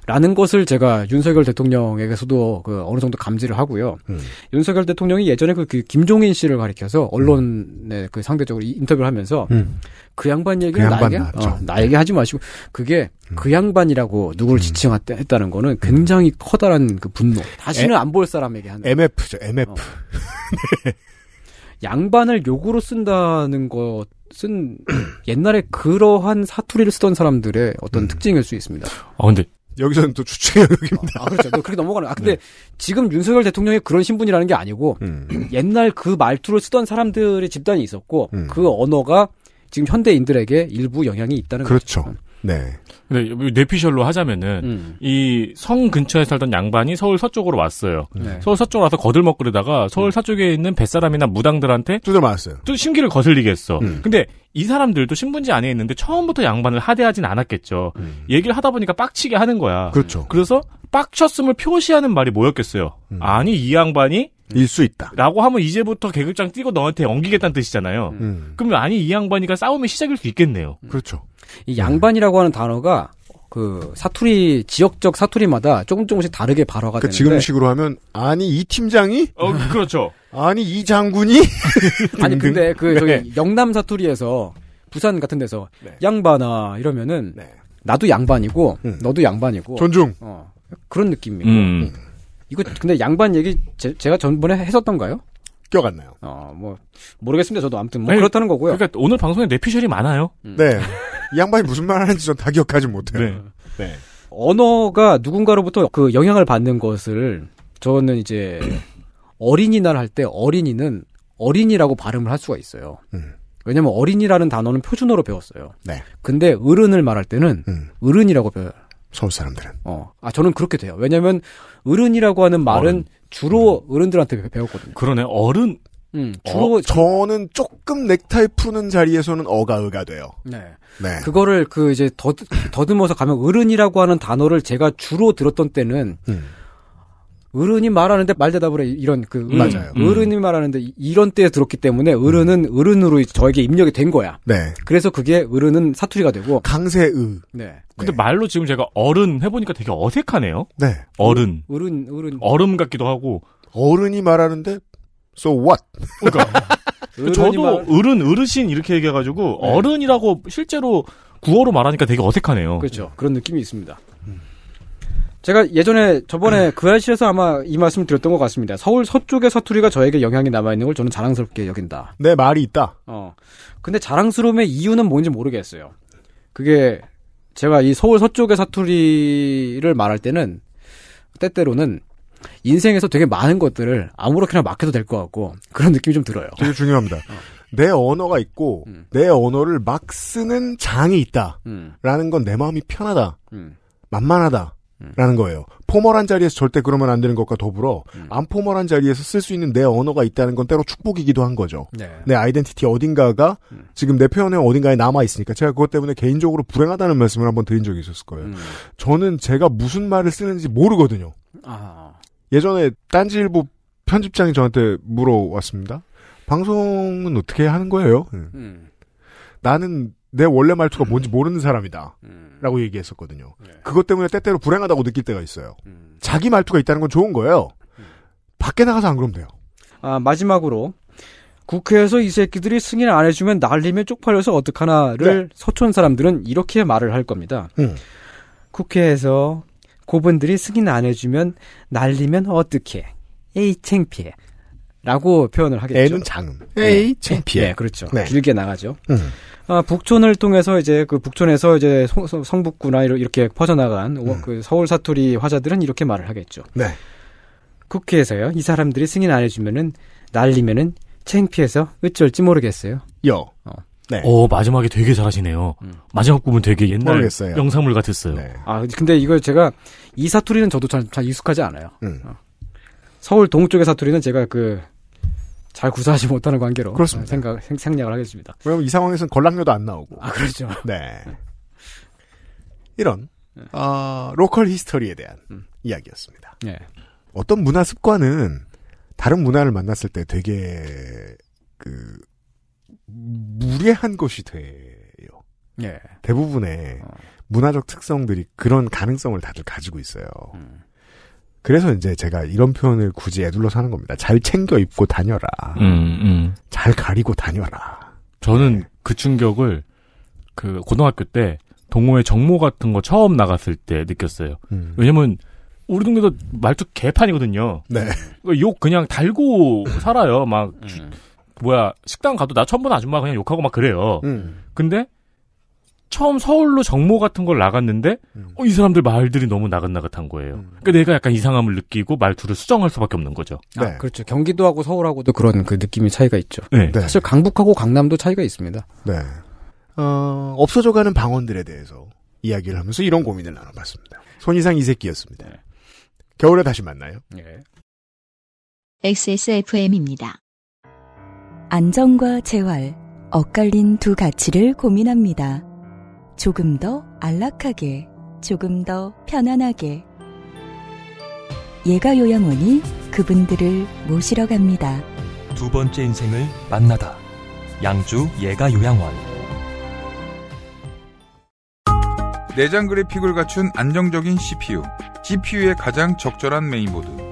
라는 것을 제가 윤석열 대통령에게서도 그 어느 정도 감지를 하고요. 음. 윤석열 대통령이 예전에 그, 그 김종인 씨를 가리켜서 언론에 음. 그 상대적으로 인터뷰를 하면서 음. 그 양반 얘기를 그 양반 나에게 맞죠. 어, 나에게 네. 하지 마시고 그게 음. 그 양반이라고 누굴 음. 지칭했다는 거는 굉장히 음. 커다란 그 분노. 다시는 안 볼 사람에게 하는 MF죠. MF. 어. 네. 양반을 욕으로 쓴다는 것은 옛날에 그러한 사투리를 쓰던 사람들의 어떤 음. 특징일 수 있습니다. 아 근데 여기서는 또 추측의 영역입니다. 아, 그렇죠. 그렇게 넘어가는. 아, 근데 네. 지금 윤석열 대통령이 그런 신분이라는 게 아니고 음. 옛날 그 말투를 쓰던 사람들의 집단이 있었고 음. 그 언어가 지금 현대인들에게 일부 영향이 있다는 그렇죠. 거죠. 네. 근데 뇌피셜로 하자면은 음. 이성 근처에 살던 양반이 서울 서쪽으로 왔어요. 네. 서울 서쪽으로 와서 거들먹거리다가 서울 음. 서쪽에 있는 뱃사람이나 무당들한테 두들 맞았어요. 또신기를 거슬리게 했어. 음. 근데 이 사람들도 신분제 안에 있는데 처음부터 양반을 하대하진 않았겠죠. 음. 얘기를 하다 보니까 빡치게 하는 거야. 그렇죠. 그래서 빡쳤음을 표시하는 말이 뭐였겠어요? 음. 아니 이 양반이 일 수 있다. 라고 하면 이제부터 계급장 뛰고 너한테 엉기겠다는 뜻이잖아요. 음. 그러면 아니 이 양반이가 싸움의 시작일 수 있겠네요. 그렇죠. 이 양반이라고 하는 단어가 그 사투리 지역적 사투리마다 조금 조금씩 다르게 발화가 그 되는데 지금 식으로 하면 아니 이 팀장이 어 그렇죠 아니 이 장군이 아니 근데 그 저기 네. 영남 사투리에서 부산 같은 데서 네. 양반아 이러면은 네. 나도 양반이고 음. 너도 양반이고 존중 어, 그런 느낌이고 음. 이거 근데 양반 얘기 제, 제가 전번에 했었던가요? 기억 나요. 어뭐 모르겠습니다. 저도 아무튼 뭐 아니, 그렇다는 거고요. 그러니까 오늘 방송에 뇌피셜이 많아요. 음. 네. 이 양반이 무슨 말 하는지 전 다 기억하지 못해요. 네. 네. 언어가 누군가로부터 그 영향을 받는 것을 저는 이제 어린이날 할 때 어린이는 어린이라고 발음을 할 수가 있어요. 음. 왜냐면 어린이라는 단어는 표준어로 배웠어요. 네. 근데 어른을 말할 때는 음. 어른이라고 배워요. 서울 사람들은. 어. 아, 저는 그렇게 돼요. 왜냐면 어른이라고 하는 말은 어른. 주로 음. 어른. 들한테 배웠거든요. 그러네. 어른 음, 어, 주로 어, 저는 조금 넥타이 푸는 자리에서는 어가으가 돼요. 네. 네. 그거를 그 이제 더, 더듬어서 가면 어른이라고 하는 단어를 제가 주로 들었던 때는 음. 어른이 말하는데 말대답을 해 이런 그 음, 맞아요. 어른이 말하는데 이런 때에 들었기 때문에 어른은 음. 어른으로 저에게 입력이 된 거야. 네. 그래서 그게 어른은 사투리가 되고 강세의. 네. 근데 네. 말로 지금 제가 어른 해보니까 되게 어색하네요. 네. 어른. 어른 어른. 어른 같기도 하고. 어른이 말하는데 So what? 그러니까. 저도 어른, 어르신 이렇게 얘기해가지고 네. 어른이라고 실제로 구어로 말하니까 되게 어색하네요. 그렇죠. 그런 느낌이 있습니다. 제가 예전에 저번에 음. 그 아실에서 아마 이 말씀을 드렸던 것 같습니다. 서울 서쪽의 사투리가 저에게 영향이 남아있는 걸 저는 자랑스럽게 여긴다. 네, 말이 있다. 어. 근데 자랑스러움의 이유는 뭔지 모르겠어요. 그게 제가 이 서울 서쪽의 사투리를 말할 때는 때때로는 인생에서 되게 많은 것들을 아무렇게나 막해도 될 것 같고 그런 느낌이 좀 들어요. 되게 중요합니다. 어. 내 언어가 있고 음. 내 언어를 막 쓰는 장이 있다라는 건 내 마음이 편하다, 음. 만만하다. 라는 음. 거예요. 포멀한 자리에서 절대 그러면 안 되는 것과 더불어 음. 안 포멀한 자리에서 쓸 수 있는 내 언어가 있다는 건 때로 축복이기도 한 거죠. 네. 내 아이덴티티 어딘가가 음. 지금 내 표현에 어딘가에 남아 있으니까 제가 그것 때문에 개인적으로 불행하다는 말씀을 한번 드린 적이 있었을 거예요. 음. 저는 제가 무슨 말을 쓰는지 모르거든요. 아. 예전에 딴지일보 편집장이 저한테 물어왔습니다. 방송은 어떻게 하는 거예요? 음. 음. 나는 내 원래 말투가 뭔지 음. 모르는 사람이다. 음. 라고 얘기했었거든요. 네. 그것 때문에 때때로 불행하다고 느낄 때가 있어요. 음. 자기 말투가 있다는 건 좋은 거예요. 음. 밖에 나가서 안 그러면 돼요. 아, 마지막으로. 국회에서 이 새끼들이 승인 안 해주면 날리면 쪽팔려서 어떡하나를 네. 서촌 사람들은 이렇게 말을 할 겁니다. 국회에서 고분들이 승인 안 해주면 날리면 어떻게? 에이 챙피해. 라고 표현을 하겠죠. 애는 장음. 네. 에이 챙피해. 네, 그렇죠. 네. 길게 나가죠. 음. 아, 북촌을 통해서 이제 그 북촌에서 이제 성, 북구나 이렇게 퍼져나간 음. 그 서울 사투리 화자들은 이렇게 말을 하겠죠. 네. 국회에서요. 이 사람들이 승인 안 해주면은 날리면은 챙피해서 어쩔지 모르겠어요. 여. 어. 네. 어 마지막에 되게 잘하시네요. 음. 마지막 부분 되게 옛날 모르겠어요. 영상물 같았어요. 네. 아 근데 이걸 제가 이 사투리는 저도 잘, 잘 익숙하지 않아요. 음. 어. 서울 동쪽의 사투리는 제가 그 잘 구사하지 못하는 관계로 그렇습니다. 생각 생, 생략을 하겠습니다. 왜냐면 이 상황에서는 걸락녀도 안 나오고. 아 그렇죠. 네. 이런 네. 어, 로컬 히스토리에 대한 음. 이야기였습니다. 네. 어떤 문화 습관은 다른 문화를 만났을 때 되게 그 무례한 것이 돼요. 예. 대부분의 어. 문화적 특성들이 그런 가능성을 다들 가지고 있어요. 음. 그래서 이제 제가 이런 표현을 굳이 애둘러 사는 겁니다. 잘 챙겨 입고 다녀라. 음, 음. 잘 가리고 다녀라. 저는 네. 그 충격을 그 고등학교 때 동호회 정모 같은 거 처음 나갔을 때 느꼈어요. 음. 왜냐면 우리 동네도 말투 개판이거든요. 네. 그러니까 욕 그냥 달고 살아요. 막 음. 뭐야 식당 가도 나 처음 본 아줌마 그냥 욕하고 막 그래요. 음. 근데 처음 서울로 정모 같은 걸 나갔는데 음. 어, 이 사람들 말들이 너무 나긋나긋한 거예요. 음. 그러니까 내가 약간 이상함을 느끼고 말투를 수정할 수밖에 없는 거죠. 아, 네. 아, 그렇죠. 경기도하고 서울하고도 그런 그느낌이 차이가 있죠. 네. 네. 사실 강북하고 강남도 차이가 있습니다. 네. 어, 없어져가는 방언들에 대해서 이야기를 하면서 이런 고민을 나눠봤습니다. 손이상 이새끼였습니다. 네. 겨울에 다시 만나요. 네. XSFM입니다. 안정과 재활, 엇갈린 두 가치를 고민합니다. 조금 더 안락하게, 조금 더 편안하게. 예가 요양원이 그분들을 모시러 갑니다. 두 번째 인생을 만나다. 양주 예가 요양원. 내장 그래픽을 갖춘 안정적인 CPU. GPU의 가장 적절한 메인보드.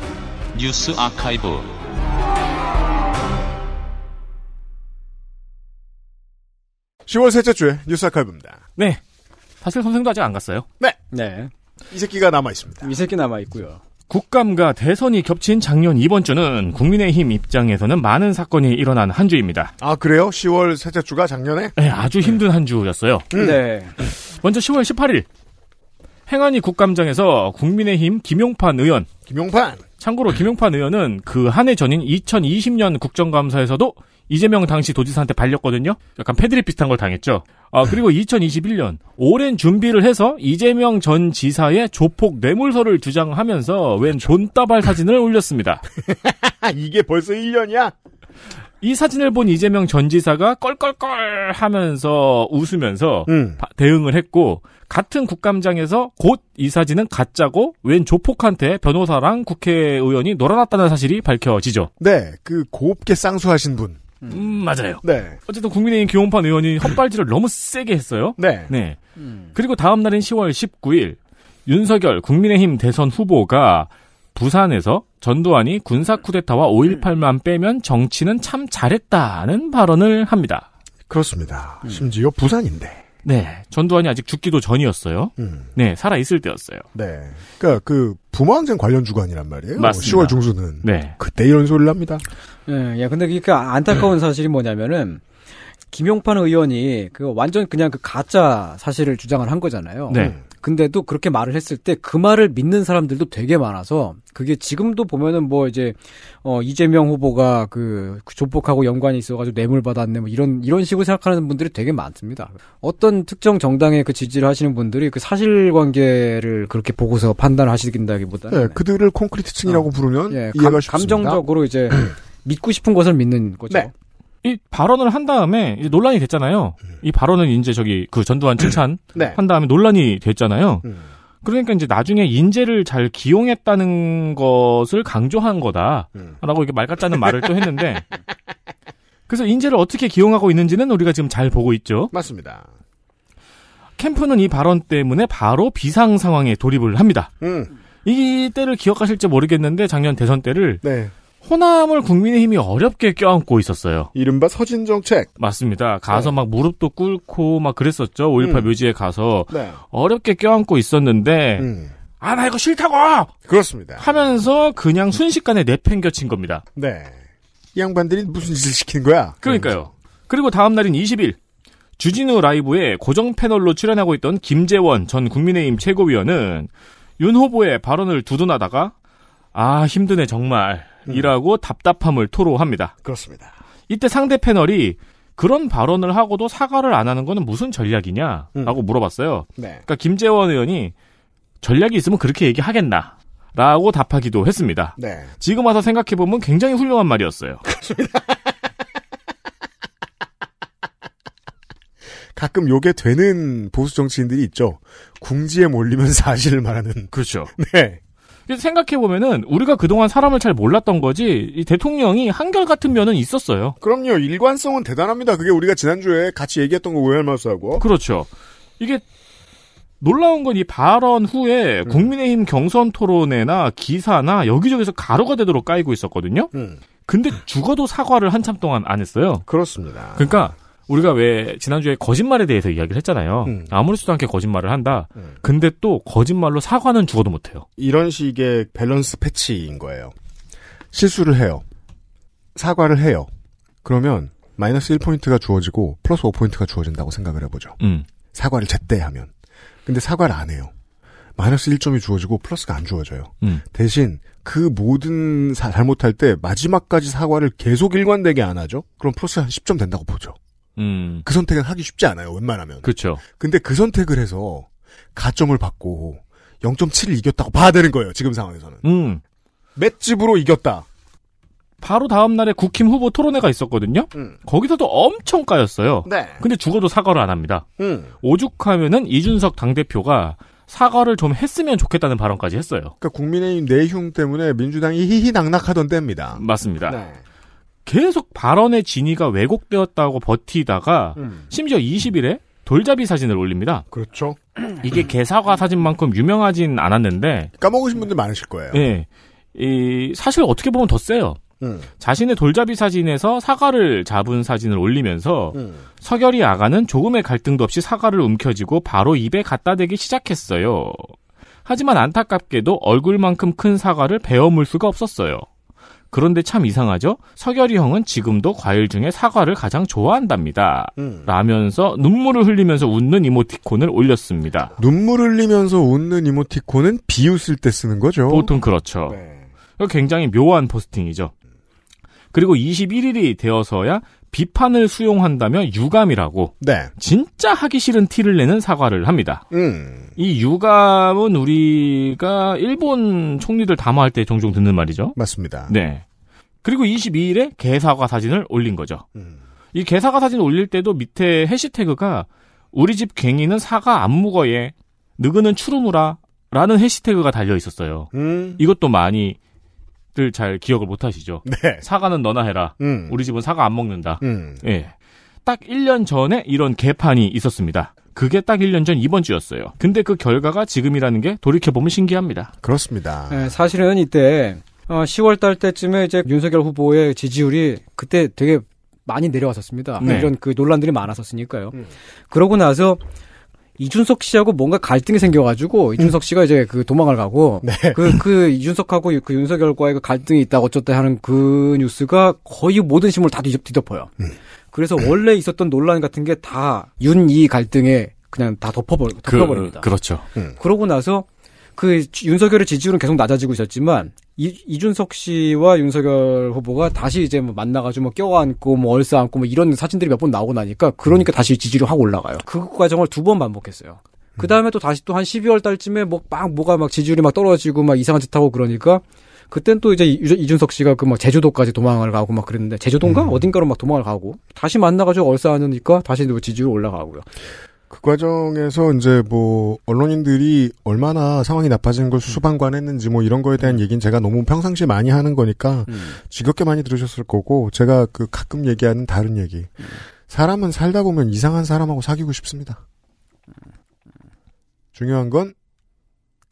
뉴스 아카이브 (10월) 셋째 주에 뉴스 아카이브입니다 네 사실 선생도 아직 안 갔어요 네 네. 이 새끼가 남아 있습니다. 이 새끼 남아 있고요. 국감과 대선이 겹친 작년 이번 주는 국민의힘 입장에서는 많은 사건이 일어난 한 주입니다. 아 그래요? 10월 셋째 주가 작년에? 네, 아주 힘든 한 주였어요. 음. 네. 먼저 10월 18일 행안위 국감장에서 국민의힘 김용판 의원. 김용판. 참고로 김용판 의원은 그 한해 전인 2020년 국정감사에서도 이재명 당시 도지사한테 발렸거든요. 약간 패드립 비슷한 걸 당했죠. 아, 그리고 2021년 오랜 준비를 해서 이재명 전 지사의 조폭 뇌물서를 주장하면서 웬 존따발 사진을 올렸습니다. 이게 벌써 1년이야? 이 사진을 본 이재명 전 지사가 껄껄껄 하면서 웃으면서 음. 대응을 했고 같은 국감장에서 곧 이 사진은 가짜고 웬 조폭한테 변호사랑 국회의원이 놀아났다는 사실이 밝혀지죠. 네, 그 곱게 쌍수하신 분. 음, 맞아요. 네. 어쨌든 국민의힘 기용판 의원이 헛발질을 너무 세게 했어요. 네. 네. 음. 그리고 다음 날인 10월 19일 윤석열 국민의힘 대선 후보가 부산에서 전두환이 군사 쿠데타와 5.18만 빼면 정치는 참 잘했다는 발언을 합니다. 그렇습니다. 심지어 부산인데. 네. 전두환이 아직 죽기도 전이었어요. 음. 네. 살아있을 때였어요. 네. 그니까 그 부모항쟁 관련 주관이란 말이에요. 맞습니다. 10월 중순은. 네. 그때 이런 소리를 합니다. 예, 야, 예, 근데 그니까 안타까운 사실이 뭐냐면은 김용판 의원이 그 완전 그냥 그 가짜 사실을 주장을 한 거잖아요. 네. 음. 근데도 그렇게 말을 했을 때 그 말을 믿는 사람들도 되게 많아서 그게 지금도 보면은 뭐 이제 어 이재명 후보가 그, 그 조폭하고 연관이 있어가지고 뇌물 받았네 뭐 이런 이런 식으로 생각하는 분들이 되게 많습니다. 어떤 특정 정당의 그 지지를 하시는 분들이 그 사실관계를 그렇게 보고서 판단하시긴다기보다 을 예, 네, 그들을 콘크리트층이라고 어. 부르면 예, 감, 감정적으로 이제 믿고 싶은 것을 믿는 거죠. 네. 이 발언을 한 다음에 논란이 됐잖아요. 음. 이 발언은 이제 저기 그 전두환 칭찬 음. 네. 한 다음에 논란이 됐잖아요. 음. 그러니까 이제 나중에 인재를 잘 기용했다는 것을 강조한 거다라고 음. 이게말 같다는 말을 또 했는데 그래서 인재를 어떻게 기용하고 있는지는 우리가 지금 잘 보고 있죠. 맞습니다. 캠프는 이 발언 때문에 바로 비상 상황에 돌입을 합니다. 음. 이 때를 기억하실지 모르겠는데 작년 대선 때를 네. 호남을 국민의힘이 어렵게 껴안고 있었어요. 이른바 서진 정책. 맞습니다. 가서 네. 막 무릎도 꿇고 막 그랬었죠. 5.18 음. 묘지에 가서 네. 어렵게 껴안고 있었는데 음. 아나 이거 싫다고. 그렇습니다. 하면서 그냥 순식간에 내팽겨친 겁니다. 네. 이 양반들이 무슨 짓을 시킨 거야? 그러니까요. 그리고 다음 날인 20일 주진우 라이브에 고정 패널로 출연하고 있던 김재원 전 국민의힘 최고위원은 윤 후보의 발언을 두둔하다가 아 힘드네 정말 이라고 답답함을 토로합니다. 그렇습니다. 이때 상대 패널이 그런 발언을 하고도 사과를 안 하는 거는 무슨 전략이냐? 라고 음. 물어봤어요. 네. 그러니까 김재원 의원이 전략이 있으면 그렇게 얘기하겠나? 라고 답하기도 했습니다. 네. 지금 와서 생각해보면 굉장히 훌륭한 말이었어요. 그렇습니다. 가끔 요게 되는 보수 정치인들이 있죠. 궁지에 몰리면 사실을 말하는. 그렇죠. 네. 그래서 생각해보면은 우리가 그동안 사람을 잘 몰랐던 거지 이 대통령이 한결같은 면은 있었어요. 그럼요. 일관성은 대단합니다. 그게 우리가 지난주에 같이 얘기했던 거 오열마스하고. 그렇죠. 이게 놀라운 건 이 발언 후에 음. 국민의힘 경선 토론회나 기사나 여기저기서 가로가 되도록 까이고 있었거든요. 음. 근데 죽어도 사과를 한참 동안 안 했어요. 그렇습니다. 그러니까 우리가 왜 지난주에 거짓말에 대해서 이야기를 했잖아요. 음. 아무렇지도 않게 거짓말을 한다. 음. 근데 또 거짓말로 사과는 죽어도 못해요. 이런 식의 밸런스 패치인 거예요. 실수를 해요. 사과를 해요. 그러면 마이너스 1포인트가 주어지고 플러스 5포인트가 주어진다고 생각을 해보죠. 음. 사과를 제때 하면. 근데 사과를 안 해요. 마이너스 1점이 주어지고 플러스가 안 주어져요. 음. 대신 그 모든 사, 잘못할 때 마지막까지 사과를 계속 일관되게 안 하죠? 그럼 플러스 한 10점 된다고 보죠. 음. 그 선택은 하기 쉽지 않아요. 웬만하면. 그렇 근데 그 선택을 해서 가점을 받고 0.7을 이겼다고 봐야 되는 거예요. 지금 상황에서는. 음. 맷집으로 이겼다. 바로 다음 날에 국힘 후보 토론회가 있었거든요. 음. 거기서도 엄청 까였어요. 네. 근데 죽어도 사과를 안 합니다. 음. 오죽하면은 이준석 당대표가 사과를 좀 했으면 좋겠다는 발언까지 했어요. 그러니까 국민의힘 내흉 때문에 민주당이 희희낙낙하던 때입니다. 맞습니다. 네. 계속 발언의 진위가 왜곡되었다고 버티다가 음. 심지어 20일에 돌잡이 사진을 올립니다. 그렇죠. 이게 개사과 사진만큼 유명하진 않았는데 까먹으신 분들 많으실 거예요. 예. 이 사실 어떻게 보면 더 세요. 음. 자신의 돌잡이 사진에서 사과를 잡은 사진을 올리면서 음. 서결이 아가는 조금의 갈등도 없이 사과를 움켜쥐고 바로 입에 갖다 대기 시작했어요. 하지만 안타깝게도 얼굴만큼 큰 사과를 베어물 수가 없었어요. 그런데 참 이상하죠? 서결이 형은 지금도 과일 중에 사과를 가장 좋아한답니다. 음. 라면서 눈물을 흘리면서 웃는 이모티콘을 올렸습니다. 눈물을 흘리면서 웃는 이모티콘은 비웃을 때 쓰는 거죠? 보통 그렇죠. 네. 굉장히 묘한 포스팅이죠. 그리고 21일이 되어서야 비판을 수용한다며 유감이라고 네. 진짜 하기 싫은 티를 내는 사과를 합니다. 음. 이 유감은 우리가 일본 총리들 담화할 때 종종 듣는 말이죠. 맞습니다. 네. 그리고 22일에 개사과 사진을 올린 거죠. 음. 이 개사과 사진 올릴 때도 밑에 해시태그가 우리 집 갱이는 사과 안 묵어예 느그는 추루무라 라는 해시태그가 달려 있었어요. 음. 이것도 많이 것들 잘 기억을 못 하시죠. 네. 사과는 너나 해라. 음. 우리 집은 사과 안 먹는다. 음. 예. 딱 1년 전에 이런 개판이 있었습니다. 그게 딱 1년 전 이번 주였어요. 근데 그 결과가 지금이라는 게 돌이켜보면 신기합니다. 그렇습니다. 네, 사실은 이때 10월 어, 달 때쯤에 이제 윤석열 후보의 지지율이 그때 되게 많이 내려왔었습니다. 네. 이런 그 논란들이 많았었으니까요. 음. 그러고 나서 이준석 씨하고 뭔가 갈등이 생겨가지고 이준석 씨가 이제 그 도망을 가고 그그 네. 그, 그 이준석하고 그 윤석열과의 그 갈등이 있다 고 어쩌다 하는 그 뉴스가 거의 모든 신문을 다 뒤덮, 뒤덮어요. 음. 그래서 원래 있었던 논란 같은 게 다윤이 갈등에 그냥 다 덮어버려 그, 덮어버립니다. 그렇죠. 음. 그러고 나서 그 윤석열의 지지율은 계속 낮아지고 있었지만 이, 이준석 씨와 윤석열 후보가 다시 이제 뭐 만나가지고 뭐 껴안고 뭐 얼싸안고 뭐 이런 사진들이 몇 번 나오고 나니까 그러니까 다시 지지율이 확 올라가요. 그 과정을 두 번 반복했어요. 그 다음에 또 다시 또 한 12월 달쯤에 뭐막 뭐가 막 지지율이 막 떨어지고 막 이상한 짓 하고 그러니까 그땐 또 이제 이준석 씨가 그 막 제주도까지 도망을 가고 막 그랬는데 제주도인가 음. 어딘가로 막 도망을 가고 다시 만나가지고 얼싸안으니까 다시 또 지지율 올라가고요. 그 과정에서 이제 뭐 언론인들이 얼마나 상황이 나빠진 걸 수수방관했는지 뭐 이런 거에 대한 음. 얘기는 제가 너무 평상시에 많이 하는 거니까 음. 지겹게 많이 들으셨을 거고 제가 그 가끔 얘기하는 다른 얘기 음. 사람은 살다 보면 이상한 사람하고 사귀고 싶습니다. 중요한 건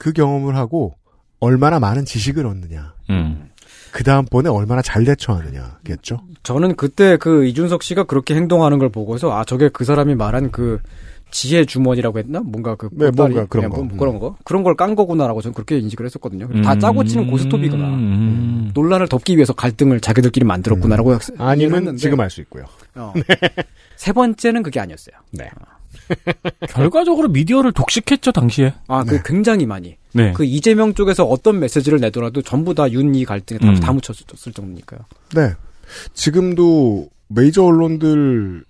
그 경험을 하고 얼마나 많은 지식을 얻느냐. 음. 그 다음번에 얼마나 잘 대처하느냐겠죠? 저는 그때 그 이준석 씨가 그렇게 행동하는 걸 보고서 아, 저게 그 사람이 말한 그 지혜 주머니라고 했나? 뭔가 그 네, 뭔가 네, 그런 거 그런 거 그런 걸 깐 거구나라고 저는 그렇게 인식을 했었거든요. 음. 다 짜고 치는 고스톱이구나. 음, 음. 음. 논란을 덮기 위해서 갈등을 자기들끼리 만들었구나라고 음. 아니면 지금 알 수 있고요. 어. 네. 세 번째는 그게 아니었어요. 네. 어. 결과적으로 미디어를 독식했죠 당시에. 아그 네. 굉장히 많이. 네. 그 이재명 쪽에서 어떤 메시지를 내더라도 전부 다윤이 갈등에 다, 음. 다 묻혔을 정도니까요. 네. 지금도 메이저 언론들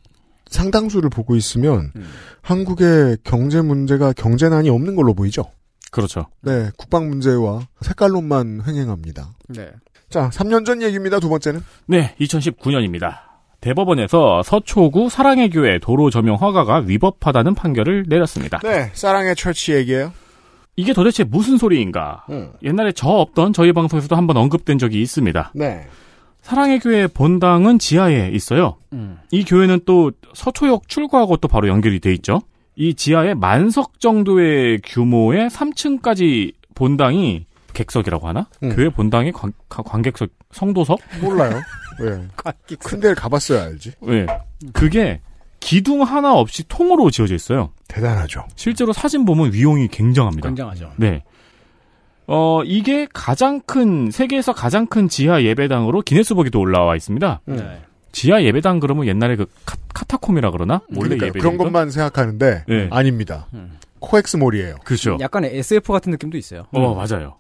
상당수를 보고 있으면 음. 한국의 경제 문제가 경제난이 없는 걸로 보이죠. 그렇죠. 네, 국방 문제와 색깔론만 횡행합니다. 네. 자, 3년 전 얘기입니다. 두 번째는 네, 2019년입니다. 대법원에서 서초구 사랑의 교회 도로 점용 허가가 위법하다는 판결을 내렸습니다. 네, 사랑의 철치 얘기예요. 이게 도대체 무슨 소리인가? 음. 옛날에 저 없던 저희 방송에서도 한번 언급된 적이 있습니다. 네. 사랑의 교회 본당은 지하에 있어요. 음. 이 교회는 또 서초역 출구하고 또 바로 연결이 돼 있죠. 이 지하에 만석 정도의 규모의 3층까지 본당이 객석이라고 하나? 음. 교회 본당이 관, 객석 성도석? 몰라요. 예. 큰 데를 가봤어야 알지. 예. 그게 기둥 하나 없이 통으로 지어져 있어요. 대단하죠. 실제로 사진 보면 위용이 굉장합니다. 굉장하죠. 네. 어, 이게 가장 큰, 세계에서 가장 큰 지하 예배당으로 기네스북에도 올라와 있습니다. 음. 네. 지하 예배당 그러면 옛날에 그 카, 타콤이라 그러나? 음. 원래 예배당. 그런 것만 생각하는데, 네. 아닙니다. 음. 코엑스몰이에요. 그렇죠. 약간의 SF 같은 느낌도 있어요. 어, 음. 맞아요.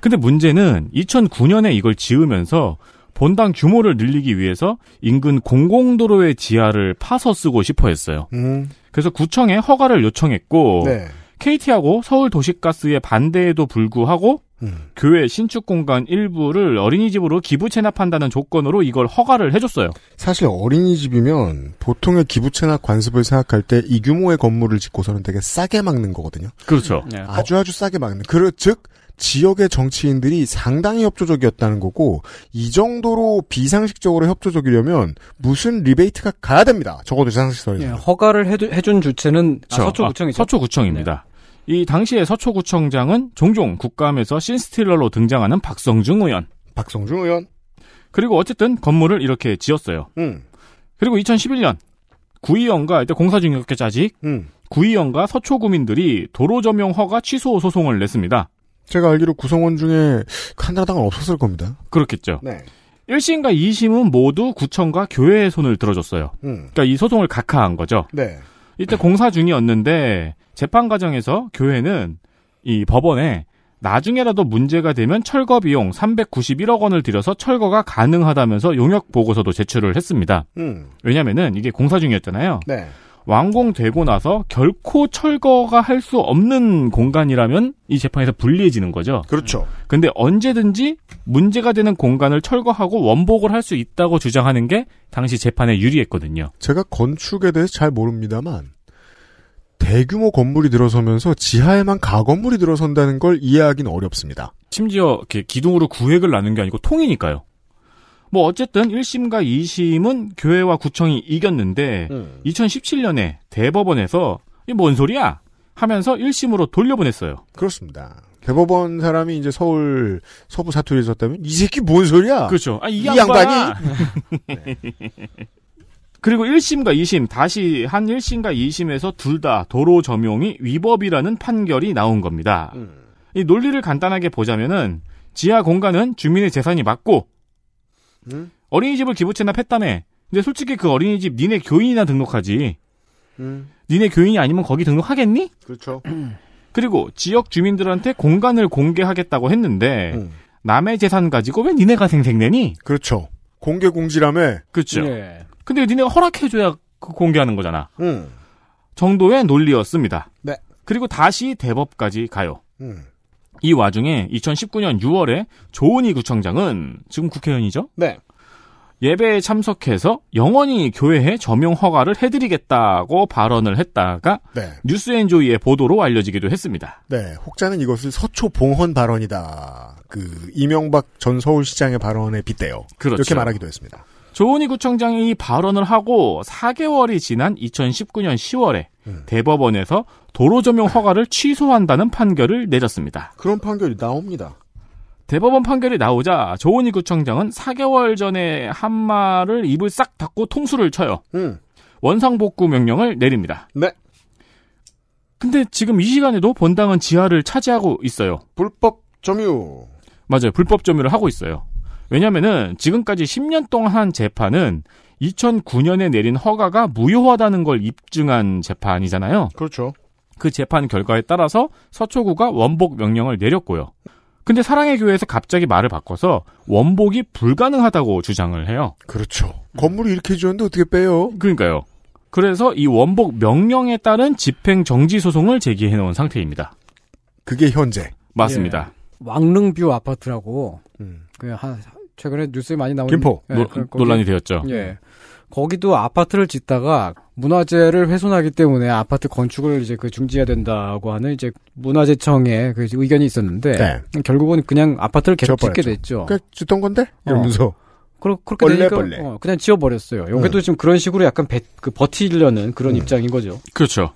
근데 문제는 2009년에 이걸 지으면서 본당 규모를 늘리기 위해서 인근 공공도로의 지하를 파서 쓰고 싶어 했어요. 음. 그래서 구청에 허가를 요청했고, 네. KT하고 서울 도시가스의 반대에도 불구하고 음. 교회 신축 공간 일부를 어린이집으로 기부 체납한다는 조건으로 이걸 허가를 해줬어요. 사실 어린이집이면 보통의 기부 체납 관습을 생각할 때 이 규모의 건물을 짓고서는 되게 싸게 막는 거거든요. 그렇죠. 음. 네. 아주 아주 싸게 막는. 그, 즉, 지역의 정치인들이 상당히 협조적이었다는 거고, 이 정도로 비상식적으로 협조적이려면 무슨 리베이트가 가야 됩니다. 적어도 상식선에 네, 허가를 해준 주체는 아, 그렇죠. 서초구청이죠. 아, 서초구청입니다. 네. 이 당시에 서초구청장은 종종 국감에서 신스틸러로 등장하는 박성중 의원. 박성중 의원. 그리고 어쨌든 건물을 이렇게 지었어요. 음. 그리고 2011년 구의원과 이때 공사 중이었겠지 음. 구의원과 서초구민들이 도로 점용 허가 취소 소송을 냈습니다. 제가 알기로 구성원 중에 한나라당은 없었을 겁니다. 그렇겠죠. 네. 1심과 2심은 모두 구청과 교회의 손을 들어줬어요. 음. 그러니까 이 소송을 각하한 거죠. 네. 이때 공사 중이었는데 재판 과정에서 교회는 이 법원에 나중에라도 문제가 되면 철거 비용 391억 원을 들여서 철거가 가능하다면서 용역 보고서도 제출을 했습니다. 음. 왜냐면은 이게 공사 중이었잖아요. 네. 완공되고 나서 결코 철거가 할 수 없는 공간이라면 이 재판에서 불리해지는 거죠. 그렇죠. 근데 언제든지 문제가 되는 공간을 철거하고 원복을 할 수 있다고 주장하는 게 당시 재판에 유리했거든요. 제가 건축에 대해서 잘 모릅니다만 대규모 건물이 들어서면서 지하에만 가건물이 들어선다는 걸 이해하기는 어렵습니다. 심지어 이렇게 기둥으로 구획을 나눈 게 아니고 통이니까요. 뭐 어쨌든 1심과 2심은 교회와 구청이 이겼는데 음. 2017년에 대법원에서 이 뭔 소리야 하면서 1심으로 돌려보냈어요. 그렇습니다. 대법원 사람이 이제 서울 서부 사투리에 썼다면 이 새끼 뭔 소리야? 그렇죠. 아, 이, 이 양반이 네. 그리고 1심과 2심 다시 한 1심과 2심에서 둘 다 도로 점용이 위법이라는 판결이 나온 겁니다. 음. 이 논리를 간단하게 보자면은 지하 공간은 주민의 재산이 맞고 음? 어린이집을 기부채납 했다며. 근데 솔직히 그 어린이집 니네 교인이나 등록하지. 음. 니네 교인이 아니면 거기 등록하겠니? 그렇죠. 그리고 지역 주민들한테 공간을 공개하겠다고 했는데 음. 남의 재산 가지고 왜 니네가 생색내니? 그렇죠. 공개 공지라며. 그렇죠. 네. 근데 니네가 허락해줘야 그 공개하는 거잖아. 음. 정도의 논리였습니다. 네. 그리고 다시 대법까지 가요. 음. 이 와중에 2019년 6월에 조은희 구청장은 지금 국회의원이죠? 네. 예배에 참석해서 영원히 교회에 점용 허가를 해드리겠다고 발언을 했다가 네. 뉴스앤조이의 보도로 알려지기도 했습니다. 네, 혹자는 이것을 서초 봉헌 발언이다. 그 이명박 전 서울시장의 발언에 빗대요. 그렇죠. 이렇게 말하기도 했습니다. 조은희 구청장이 발언을 하고 4개월이 지난 2019년 10월에 음. 대법원에서 도로 점용 허가를 취소한다는 판결을 내렸습니다. 그런 판결이 나옵니다. 대법원 판결이 나오자 조은희 구청장은 4개월 전에 한 말을 입을 싹 닫고 통수를 쳐요. 음. 원상복구 명령을 내립니다. 네. 근데 지금 이 시간에도 본당은 지하를 차지하고 있어요. 불법 점유. 맞아요. 불법 점유를 하고 있어요. 왜냐면은 지금까지 10년 동안 한 재판은 2009년에 내린 허가가 무효하다는 걸 입증한 재판이잖아요. 그렇죠. 그 재판 결과에 따라서 서초구가 원복 명령을 내렸고요. 근데 사랑의 교회에서 갑자기 말을 바꿔서 원복이 불가능하다고 주장을 해요. 그렇죠. 건물을 이렇게 지었는데 어떻게 빼요? 그러니까요. 그래서 이 원복 명령에 따른 집행 정지 소송을 제기해 놓은 상태입니다. 그게 현재 맞습니다. 예. 왕릉뷰 아파트라고 음. 그한 최근에 뉴스에 많이 나온 김포 예, 노, 논란이 되었죠. 예. 거기도 아파트를 짓다가 문화재를 훼손하기 때문에 아파트 건축을 이제 그 중지해야 된다고 하는 이제 문화재청의 그 의견이 있었는데 네. 결국은 그냥 아파트를 계속 짓게 됐죠. 그 짓던 건데 어. 이러면서 어. 그러, 그렇게 벌레, 되니까 벌레. 어, 그냥 지워버렸어요. 여기도 응. 음. 지금 그런 식으로 약간 배, 그 버티려는 그런 응. 음. 입장인 거죠. 그렇죠.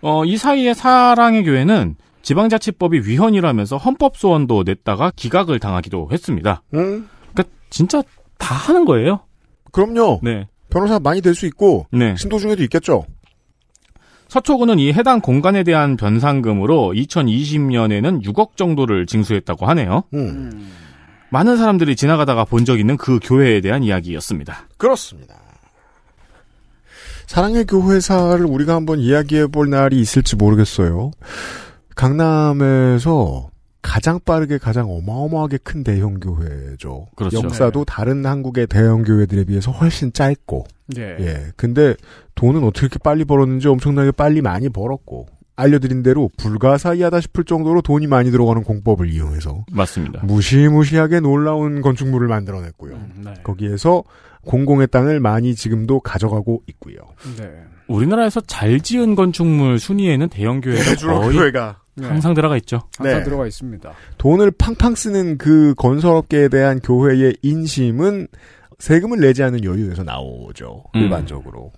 어, 이 사이에 사랑의 교회는 지방자치법이 위헌이라면서 헌법 소원도 냈다가 기각을 당하기도 했습니다. 응. 음. 진짜 다 하는 거예요. 그럼요. 네. 변호사 많이 될 수 있고 네. 신도중에도 있겠죠. 서초구는 이 해당 공간에 대한 변상금으로 2020년에는 6억 정도를 징수했다고 하네요. 음. 많은 사람들이 지나가다가 본 적 있는 그 교회에 대한 이야기였습니다. 그렇습니다. 사랑의 교회사를 우리가 한번 이야기해 볼 날이 있을지 모르겠어요. 강남에서 가장 빠르게 가장 어마어마하게 큰 대형 교회죠. 그렇죠. 역사도 네. 다른 한국의 대형 교회들에 비해서 훨씬 짧고. 네. 예. 근데 돈은 어떻게 빨리 벌었는지 엄청나게 빨리 많이 벌었고 알려드린 대로 불가사의하다 싶을 정도로 돈이 많이 들어가는 공법을 이용해서 맞습니다. 무시무시하게 놀라운 건축물을 만들어냈고요. 음, 네. 거기에서 공공의 땅을 많이 지금도 가져가고 있고요. 네. 우리나라에서 잘 지은 건축물 순위에는 대형 교회가 거의 교회가 네. 항상 들어가 있죠. 항상 네. 들어가 있습니다. 돈을 팡팡 쓰는 그 건설업계에 대한 교회의 인심은 세금을 내지 않는 여유에서 나오죠. 음. 일반적으로.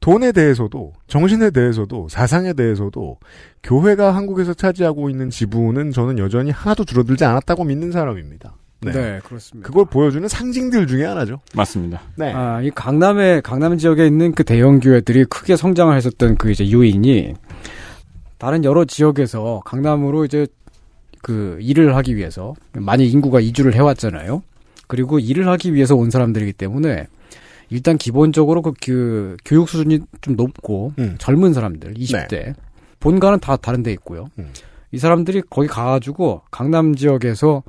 돈에 대해서도 정신에 대해서도 사상에 대해서도 교회가 한국에서 차지하고 있는 지분은 저는 여전히 하나도 줄어들지 않았다고 믿는 사람입니다. 네. 네. 그렇습니다. 그걸 보여주는 상징들 중에 하나죠. 맞습니다. 네. 아, 이 강남에, 강남 지역에 있는 그 대형 교회들이 크게 성장을 했었던 그 이제 요인이 다른 여러 지역에서 강남으로 이제 그 일을 하기 위해서 많이 인구가 이주를 해왔잖아요. 그리고 일을 하기 위해서 온 사람들이기 때문에 일단 기본적으로 그, 그 교육 수준이 좀 높고 음. 젊은 사람들 20대 네. 본가는 다 다른 데 있고요. 음. 이 사람들이 거기 가가지고 강남 지역에서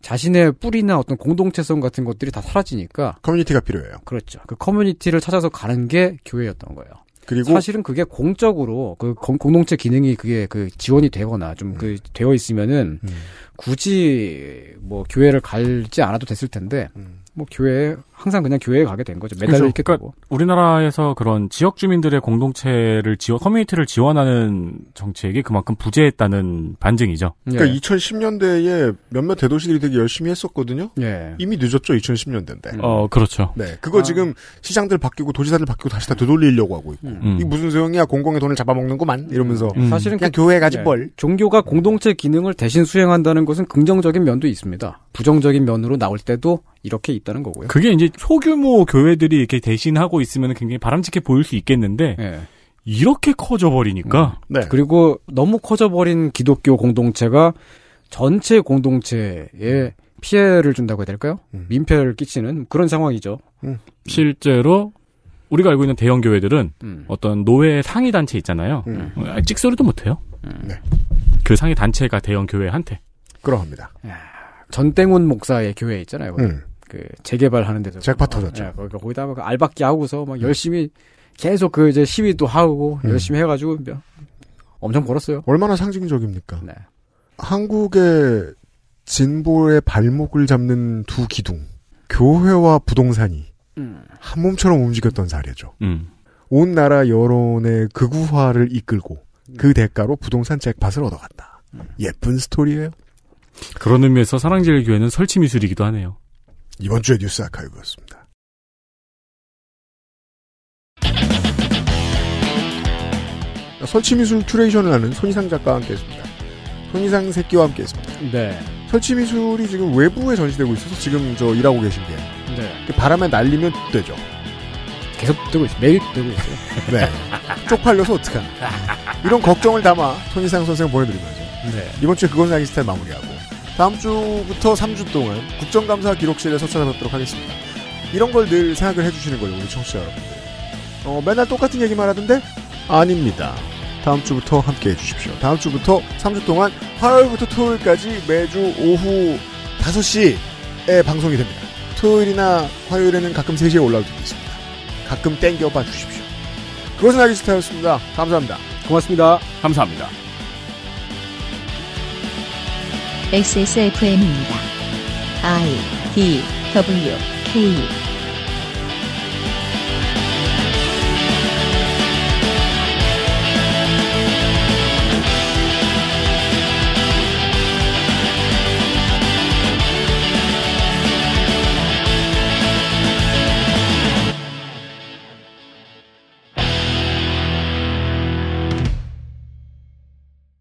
자신의 뿌리나 어떤 공동체성 같은 것들이 다 사라지니까 커뮤니티가 필요해요. 그렇죠. 그 커뮤니티를 찾아서 가는 게 교회였던 거예요. 그리고 사실은 그게 공적으로 그 공동체 기능이 그게 그 지원이 되거나 좀그 음. 되어 있으면은 음. 굳이 뭐 교회를 갈지 않아도 됐을 텐데 음. 뭐 교회에 항상 그냥 교회에 가게 된 거죠. 매달 그렇죠. 이렇게 그러니까 우리나라에서 그런 지역 주민들의 공동체를 지원, 커뮤니티를 지원하는 정책이 그만큼 부재했다는 반증이죠. 그러니까 예. 2010년대에 몇몇 대도시들이 되게 열심히 했었거든요. 예. 이미 늦었죠. 2010년대인데. 어, 그렇죠. 네. 그거 아. 지금 시장들 바뀌고 도지사들 바뀌고 다시 다 되돌리려고 하고 있고. 음. 이 무슨 소용이야. 공공의 돈을 잡아먹는구만. 음. 이러면서 음. 사실은 그냥 그, 교회 가지 예. 뭘. 종교가 공동체 기능을 대신 수행한다는 것은 긍정적인 면도 있습니다. 부정적인 면으로 나올 때도 이렇게 있다는 거고요. 그게 이제 소규모 교회들이 이렇게 대신하고 있으면 굉장히 바람직해 보일 수 있겠는데 네. 이렇게 커져버리니까 음. 네. 그리고 너무 커져버린 기독교 공동체가 전체 공동체에 피해를 준다고 해야 될까요? 음. 민폐를 끼치는 그런 상황이죠. 음. 실제로 우리가 알고 있는 대형 교회들은 음. 어떤 노예 상위 단체 있잖아요. 음. 어, 찍소리도 못해요. 음. 네. 그 상위 단체가 대형 교회한테. 그러합니다. 전땡훈 목사의 교회 있잖아요. 음. 그 재개발하는 데서 잭파 터졌죠. 예, 거기 거기다 막 알박기 하고서 막 네. 열심히 계속 그 이제 시위도 하고 음. 열심히 해가지고 뭐 엄청 벌었어요. 얼마나 상징적입니까? 네. 한국의 진보의 발목을 잡는 두 기둥, 교회와 부동산이 음. 한 몸처럼 움직였던 사례죠. 음. 온 나라 여론의 극우화를 이끌고 음. 그 대가로 부동산 잭팟을 얻어갔다. 음. 예쁜 스토리예요. 그런 의미에서 사랑제일교회는 설치 미술이기도 하네요. 이번 주의 뉴스 아카이브였습니다. 설치미술 큐레이션을 하는 손희상 작가와 함께했습니다. 손희상 새끼와 함께했습니다. 네. 설치미술이 지금 외부에 전시되고 있어서 지금 저 일하고 계신 게 네. 바람에 날리면 되죠. 계속 뜨고 있어요. 매일 뜨고 있어요. 네. 쪽팔려서 어떡하나. 이런 걱정을 담아 손희상 선생 보내드리면서 네. 이번 주에 그건 알기 스타일 마무리하고 다음 주부터 3주 동안 국정감사 기록실에서 찾아뵙도록 하겠습니다. 이런 걸 늘 생각을 해주시는 거예요, 우리 청취자 여러분들. 어, 맨날 똑같은 얘기만 하던데? 아닙니다. 다음 주부터 함께 해주십시오. 다음 주부터 3주 동안 화요일부터 토요일까지 매주 오후 5시에 방송이 됩니다. 토요일이나 화요일에는 가끔 3시에 올라올 도 있습니다. 가끔 땡겨 봐주십시오. 그것은 알기 싫다였습니다. 감사합니다. 고맙습니다. 감사합니다. XSFM입니다. I D W K